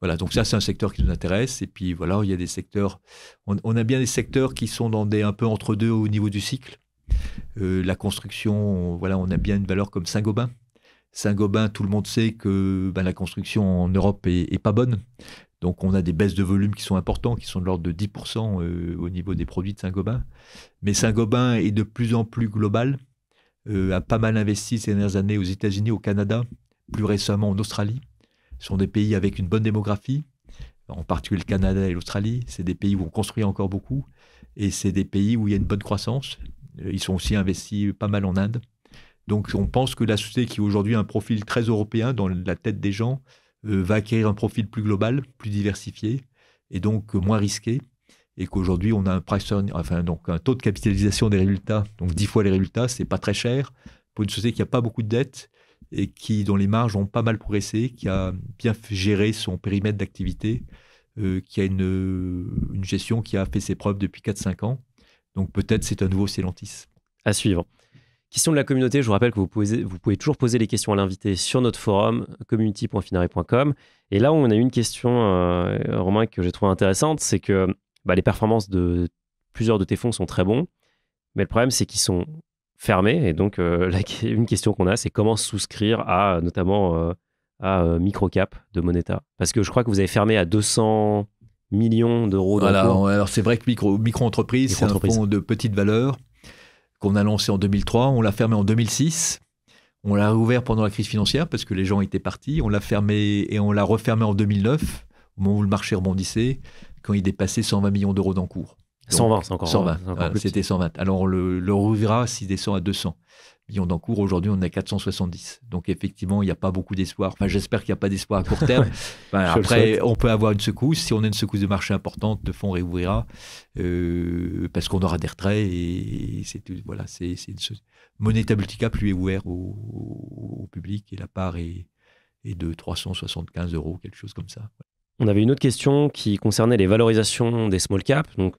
S2: Voilà, donc ça c'est un secteur qui nous intéresse. Et puis voilà, il y a des secteurs, on, a bien des secteurs qui sont dans des un peu entre deux au niveau du cycle. Euh, la construction, voilà, on a bien une valeur comme Saint-Gobain. Saint-Gobain, tout le monde sait que ben, la construction en Europe est, est pas bonne. Donc on a des baisses de volume qui sont importantes, qui sont de l'ordre de 10% euh, au niveau des produits de Saint-Gobain. Mais Saint-Gobain est de plus en plus global, euh, a pas mal investi ces dernières années aux États-Unis, au Canada, plus récemment en Australie. Ce sont des pays avec une bonne démographie, en particulier le Canada et l'Australie. C'est des pays où on construit encore beaucoup et c'est des pays où il y a une bonne croissance. Euh, ils sont aussi investis pas mal en Inde. Donc on pense que la société qui aujourd'hui a un profil très européen dans la tête des gens euh, va acquérir un profil plus global, plus diversifié et donc euh, moins risqué. Et qu'aujourd'hui, on a un, enfin, un taux de capitalisation des résultats, donc 10 fois les résultats, c'est pas très cher pour une société qui n'a pas beaucoup de dettes et qui, dont les marges ont pas mal progressé, qui a bien géré son périmètre d'activité, euh, qui a une, une gestion qui a fait ses preuves depuis 4-5 ans. Donc peut-être c'est un nouveau Célantis. À suivre.
S1: Question de la communauté, je vous rappelle que vous pouvez, vous pouvez toujours poser les questions à l'invité sur notre forum community.finare.com. Et là, on a une question, euh, Romain, que j'ai trouvé intéressante, c'est que bah, les performances de plusieurs de tes fonds sont très bons, mais le problème, c'est qu'ils sont fermés. Et donc, euh, une question qu'on a, c'est comment souscrire à notamment euh, à Microcap de Moneta Parce que je crois que vous avez fermé à 200 millions d'euros. Voilà, alors
S2: c'est vrai que micro, entreprises c'est un fonds de petite valeur qu'on a lancé en 2003, on l'a fermé en 2006. On l'a ouvert pendant la crise financière parce que les gens étaient partis. On l'a fermé et on l'a refermé en 2009, au moment où le marché rebondissait, quand il dépassait 120 millions d'euros d'encours. 120, encore. 120, c'était 120. Alors on le, le s'il descend à 200. Millions d'encours, aujourd'hui on est à 470. Donc effectivement, il n'y a pas beaucoup d'espoir. Enfin, j'espère qu'il n'y a pas d'espoir à court terme. après, on peut avoir une secousse. Si on a une secousse de marché importante, le fonds réouvrira euh, parce qu'on aura des retraits et, c'est voilà, c'est une monnaie plus est ouvert au, public et la part est, est de 375 euros, quelque chose comme ça.
S1: On avait une autre question qui concernait les valorisations des small caps. Donc,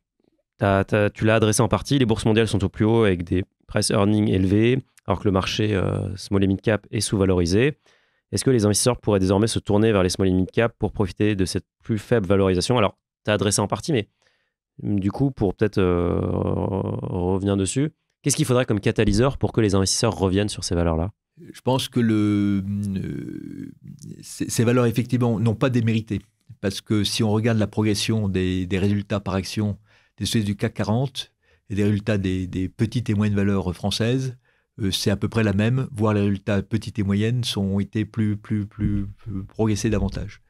S1: tu l'as adressé en partie, les bourses mondiales sont au plus haut avec des price earnings élevés, alors que le marché euh, small et mid cap est sous-valorisé. Est-ce que les investisseurs pourraient désormais se tourner vers les small et mid cap pour profiter de cette plus faible valorisation Alors, tu as adressé en partie, mais mm, du coup, pour peut-être euh, revenir dessus, qu'est-ce qu'il faudrait comme catalyseur pour que les investisseurs reviennent sur ces valeurs-là
S2: Je pense que le, mm, euh, ces valeurs, effectivement, n'ont pas démérité. Parce que si on regarde la progression des, des résultats par action des sociétés du CAC 40 et des résultats des, petites et moyennes valeurs françaises, euh, c'est à peu près la même, voire les résultats petites et moyennes sont, ont été plus, plus, plus, progressés davantage.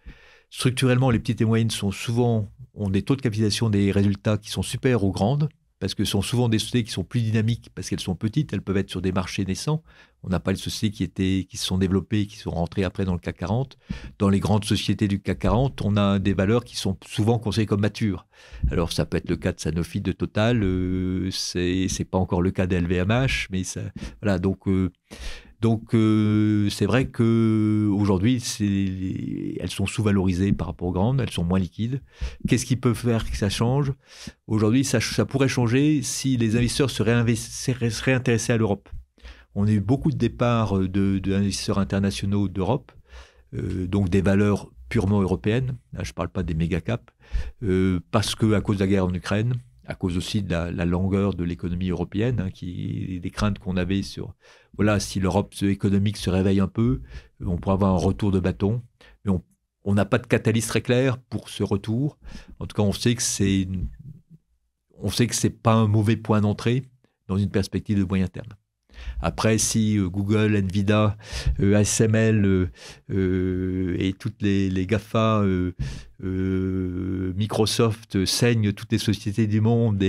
S2: Structurellement, les petites et moyennes sont souvent, ont des taux de capitalisation des résultats qui sont super aux grandes, parce que ce sont souvent des sociétés qui sont plus dynamiques, parce qu'elles sont petites, elles peuvent être sur des marchés naissants, on n'a pas les sociétés qui, étaient, qui se sont développées, qui sont rentrées après dans le CAC 40. Dans les grandes sociétés du CAC 40, on a des valeurs qui sont souvent considérées comme matures. Alors, ça peut être le cas de Sanofi, de Total. Euh, ce c'est pas encore le cas d'LVMH, mais ça, voilà. Donc, euh, donc euh, c'est vrai que aujourd'hui, elles sont sous-valorisées par rapport aux grandes, elles sont moins liquides. Qu'est-ce qui peut faire que ça change Aujourd'hui, ça, pourrait changer si les investisseurs se, réinvest... se réintéressaient à l'Europe. On a eu beaucoup de départs d'investisseurs de, internationaux d'Europe, euh, donc des valeurs purement européennes. je ne parle pas des méga caps, euh, parce que à cause de la guerre en Ukraine, à cause aussi de la, longueur de l'économie européenne, hein, qui, des craintes qu'on avait sur, voilà, si l'Europe économique se réveille un peu, on pourrait avoir un retour de bâton. Mais on n'a pas de catalyse très clair pour ce retour. En tout cas, on sait que c'est, on sait que c'est pas un mauvais point d'entrée dans une perspective de moyen terme. Après, si euh, Google, Nvidia, euh, ASML euh, et toutes les, GAFA, Microsoft saignent toutes les sociétés du monde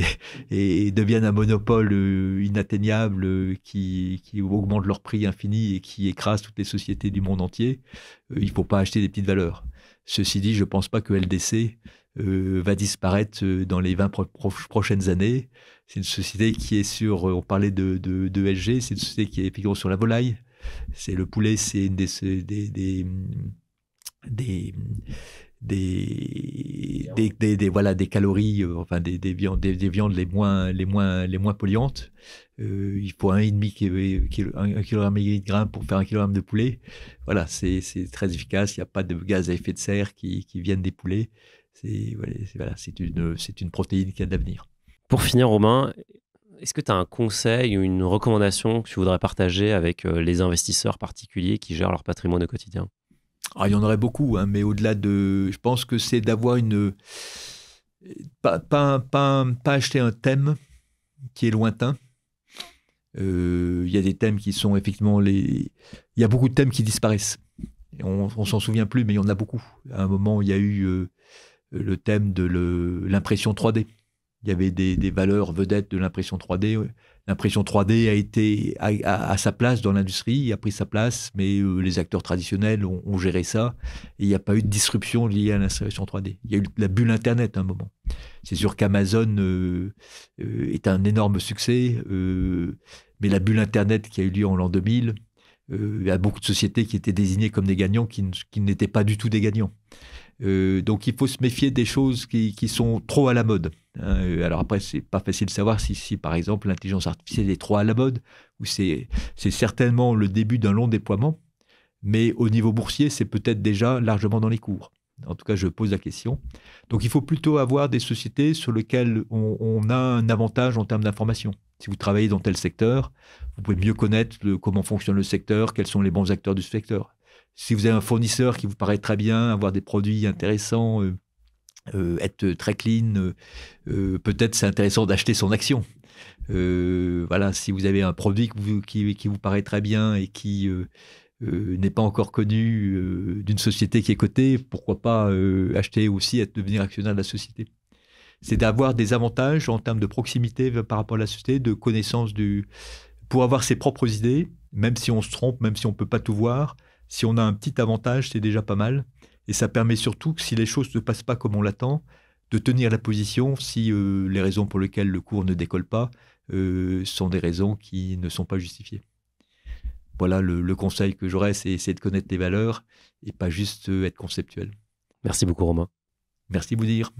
S2: et, deviennent un monopole inatteignable qui, augmente leur prix infini et qui écrase toutes les sociétés du monde entier, il ne faut pas acheter des petites valeurs. Ceci dit, je ne pense pas que LDC va disparaître dans les 20 prochaines années. C'est une société qui est sur, euh, on parlait de, de, c'est une société qui est sur la volaille. C'est le poulet, c'est mm, des, des, des, des des, voilà, des calories, euh, enfin des, des, viandes, des, viandes les moins, les moins, les moins polluantes. Euh, il faut un et demi kilogramme de grain pour faire un kg de poulet. Voilà, c'est très efficace. Il n'y a pas de gaz à effet de serre qui, qui viennent des poulets. C'est voilà, c'est une, une
S1: protéine qui a d'avenir. Pour finir, Romain, est-ce que tu as un conseil ou une recommandation que tu voudrais partager avec euh, les investisseurs particuliers qui gèrent leur patrimoine au quotidien
S2: ah, Il y en aurait beaucoup, hein, mais au-delà de. Je pense que c'est d'avoir une. Pas, acheter un thème qui est lointain. Euh, il y a des thèmes qui sont effectivement les. Il y a beaucoup de thèmes qui disparaissent. On, on s'en souvient plus, mais il y en a beaucoup. À un moment, il y a eu euh, le thème de l'impression 3D il y avait des, valeurs vedettes de l'impression 3D. L'impression 3D a été à, sa place dans l'industrie, a pris sa place, mais euh, les acteurs traditionnels ont, géré ça. il n'y a pas eu de disruption liée à l'impression 3D. Il y a eu la bulle Internet à un moment. C'est sûr qu'Amazon euh, euh, est un énorme succès, mais la bulle Internet qui a eu lieu en l'an 2000, il y a beaucoup de sociétés qui étaient désignées comme des gagnants qui, qui n'étaient pas du tout des gagnants. donc il faut se méfier des choses qui sont trop à la mode. Hein, euh, alors après, c'est pas facile de savoir si, par exemple, l'intelligence artificielle est trop à la mode ou c'est certainement le début d'un long déploiement. Mais au niveau boursier, c'est peut-être déjà largement dans les cours. En tout cas, je pose la question. Donc, il faut plutôt avoir des sociétés sur lesquelles on, a un avantage en termes d'information. Si vous travaillez dans tel secteur, vous pouvez mieux connaître comment fonctionne le secteur, quels sont les bons acteurs du secteur. Si vous avez un fournisseur qui vous paraît très bien, avoir des produits intéressants, euh, euh, être très clean, euh, euh, peut-être c'est intéressant d'acheter son action. voilà, si vous avez un produit qui, vous paraît très bien et qui n'est pas encore connu d'une société qui est cotée, pourquoi pas acheter aussi, être devenir actionnaire de la société C'est d'avoir des avantages en termes de proximité par rapport à la société, de connaissance du. pour avoir ses propres idées, même si on se trompe, même si on peut pas tout voir, si on a un petit avantage, c'est déjà pas mal. Et ça permet surtout que si les choses ne passent pas comme on l'attend, de tenir la position si euh, les raisons pour lesquelles le cours ne décolle pas euh, sont des raisons qui ne sont pas justifiées. Voilà le, conseil que j'aurais, c'est de connaître les valeurs et pas juste euh, être conceptuel. Merci beaucoup Romain. Merci vous dire.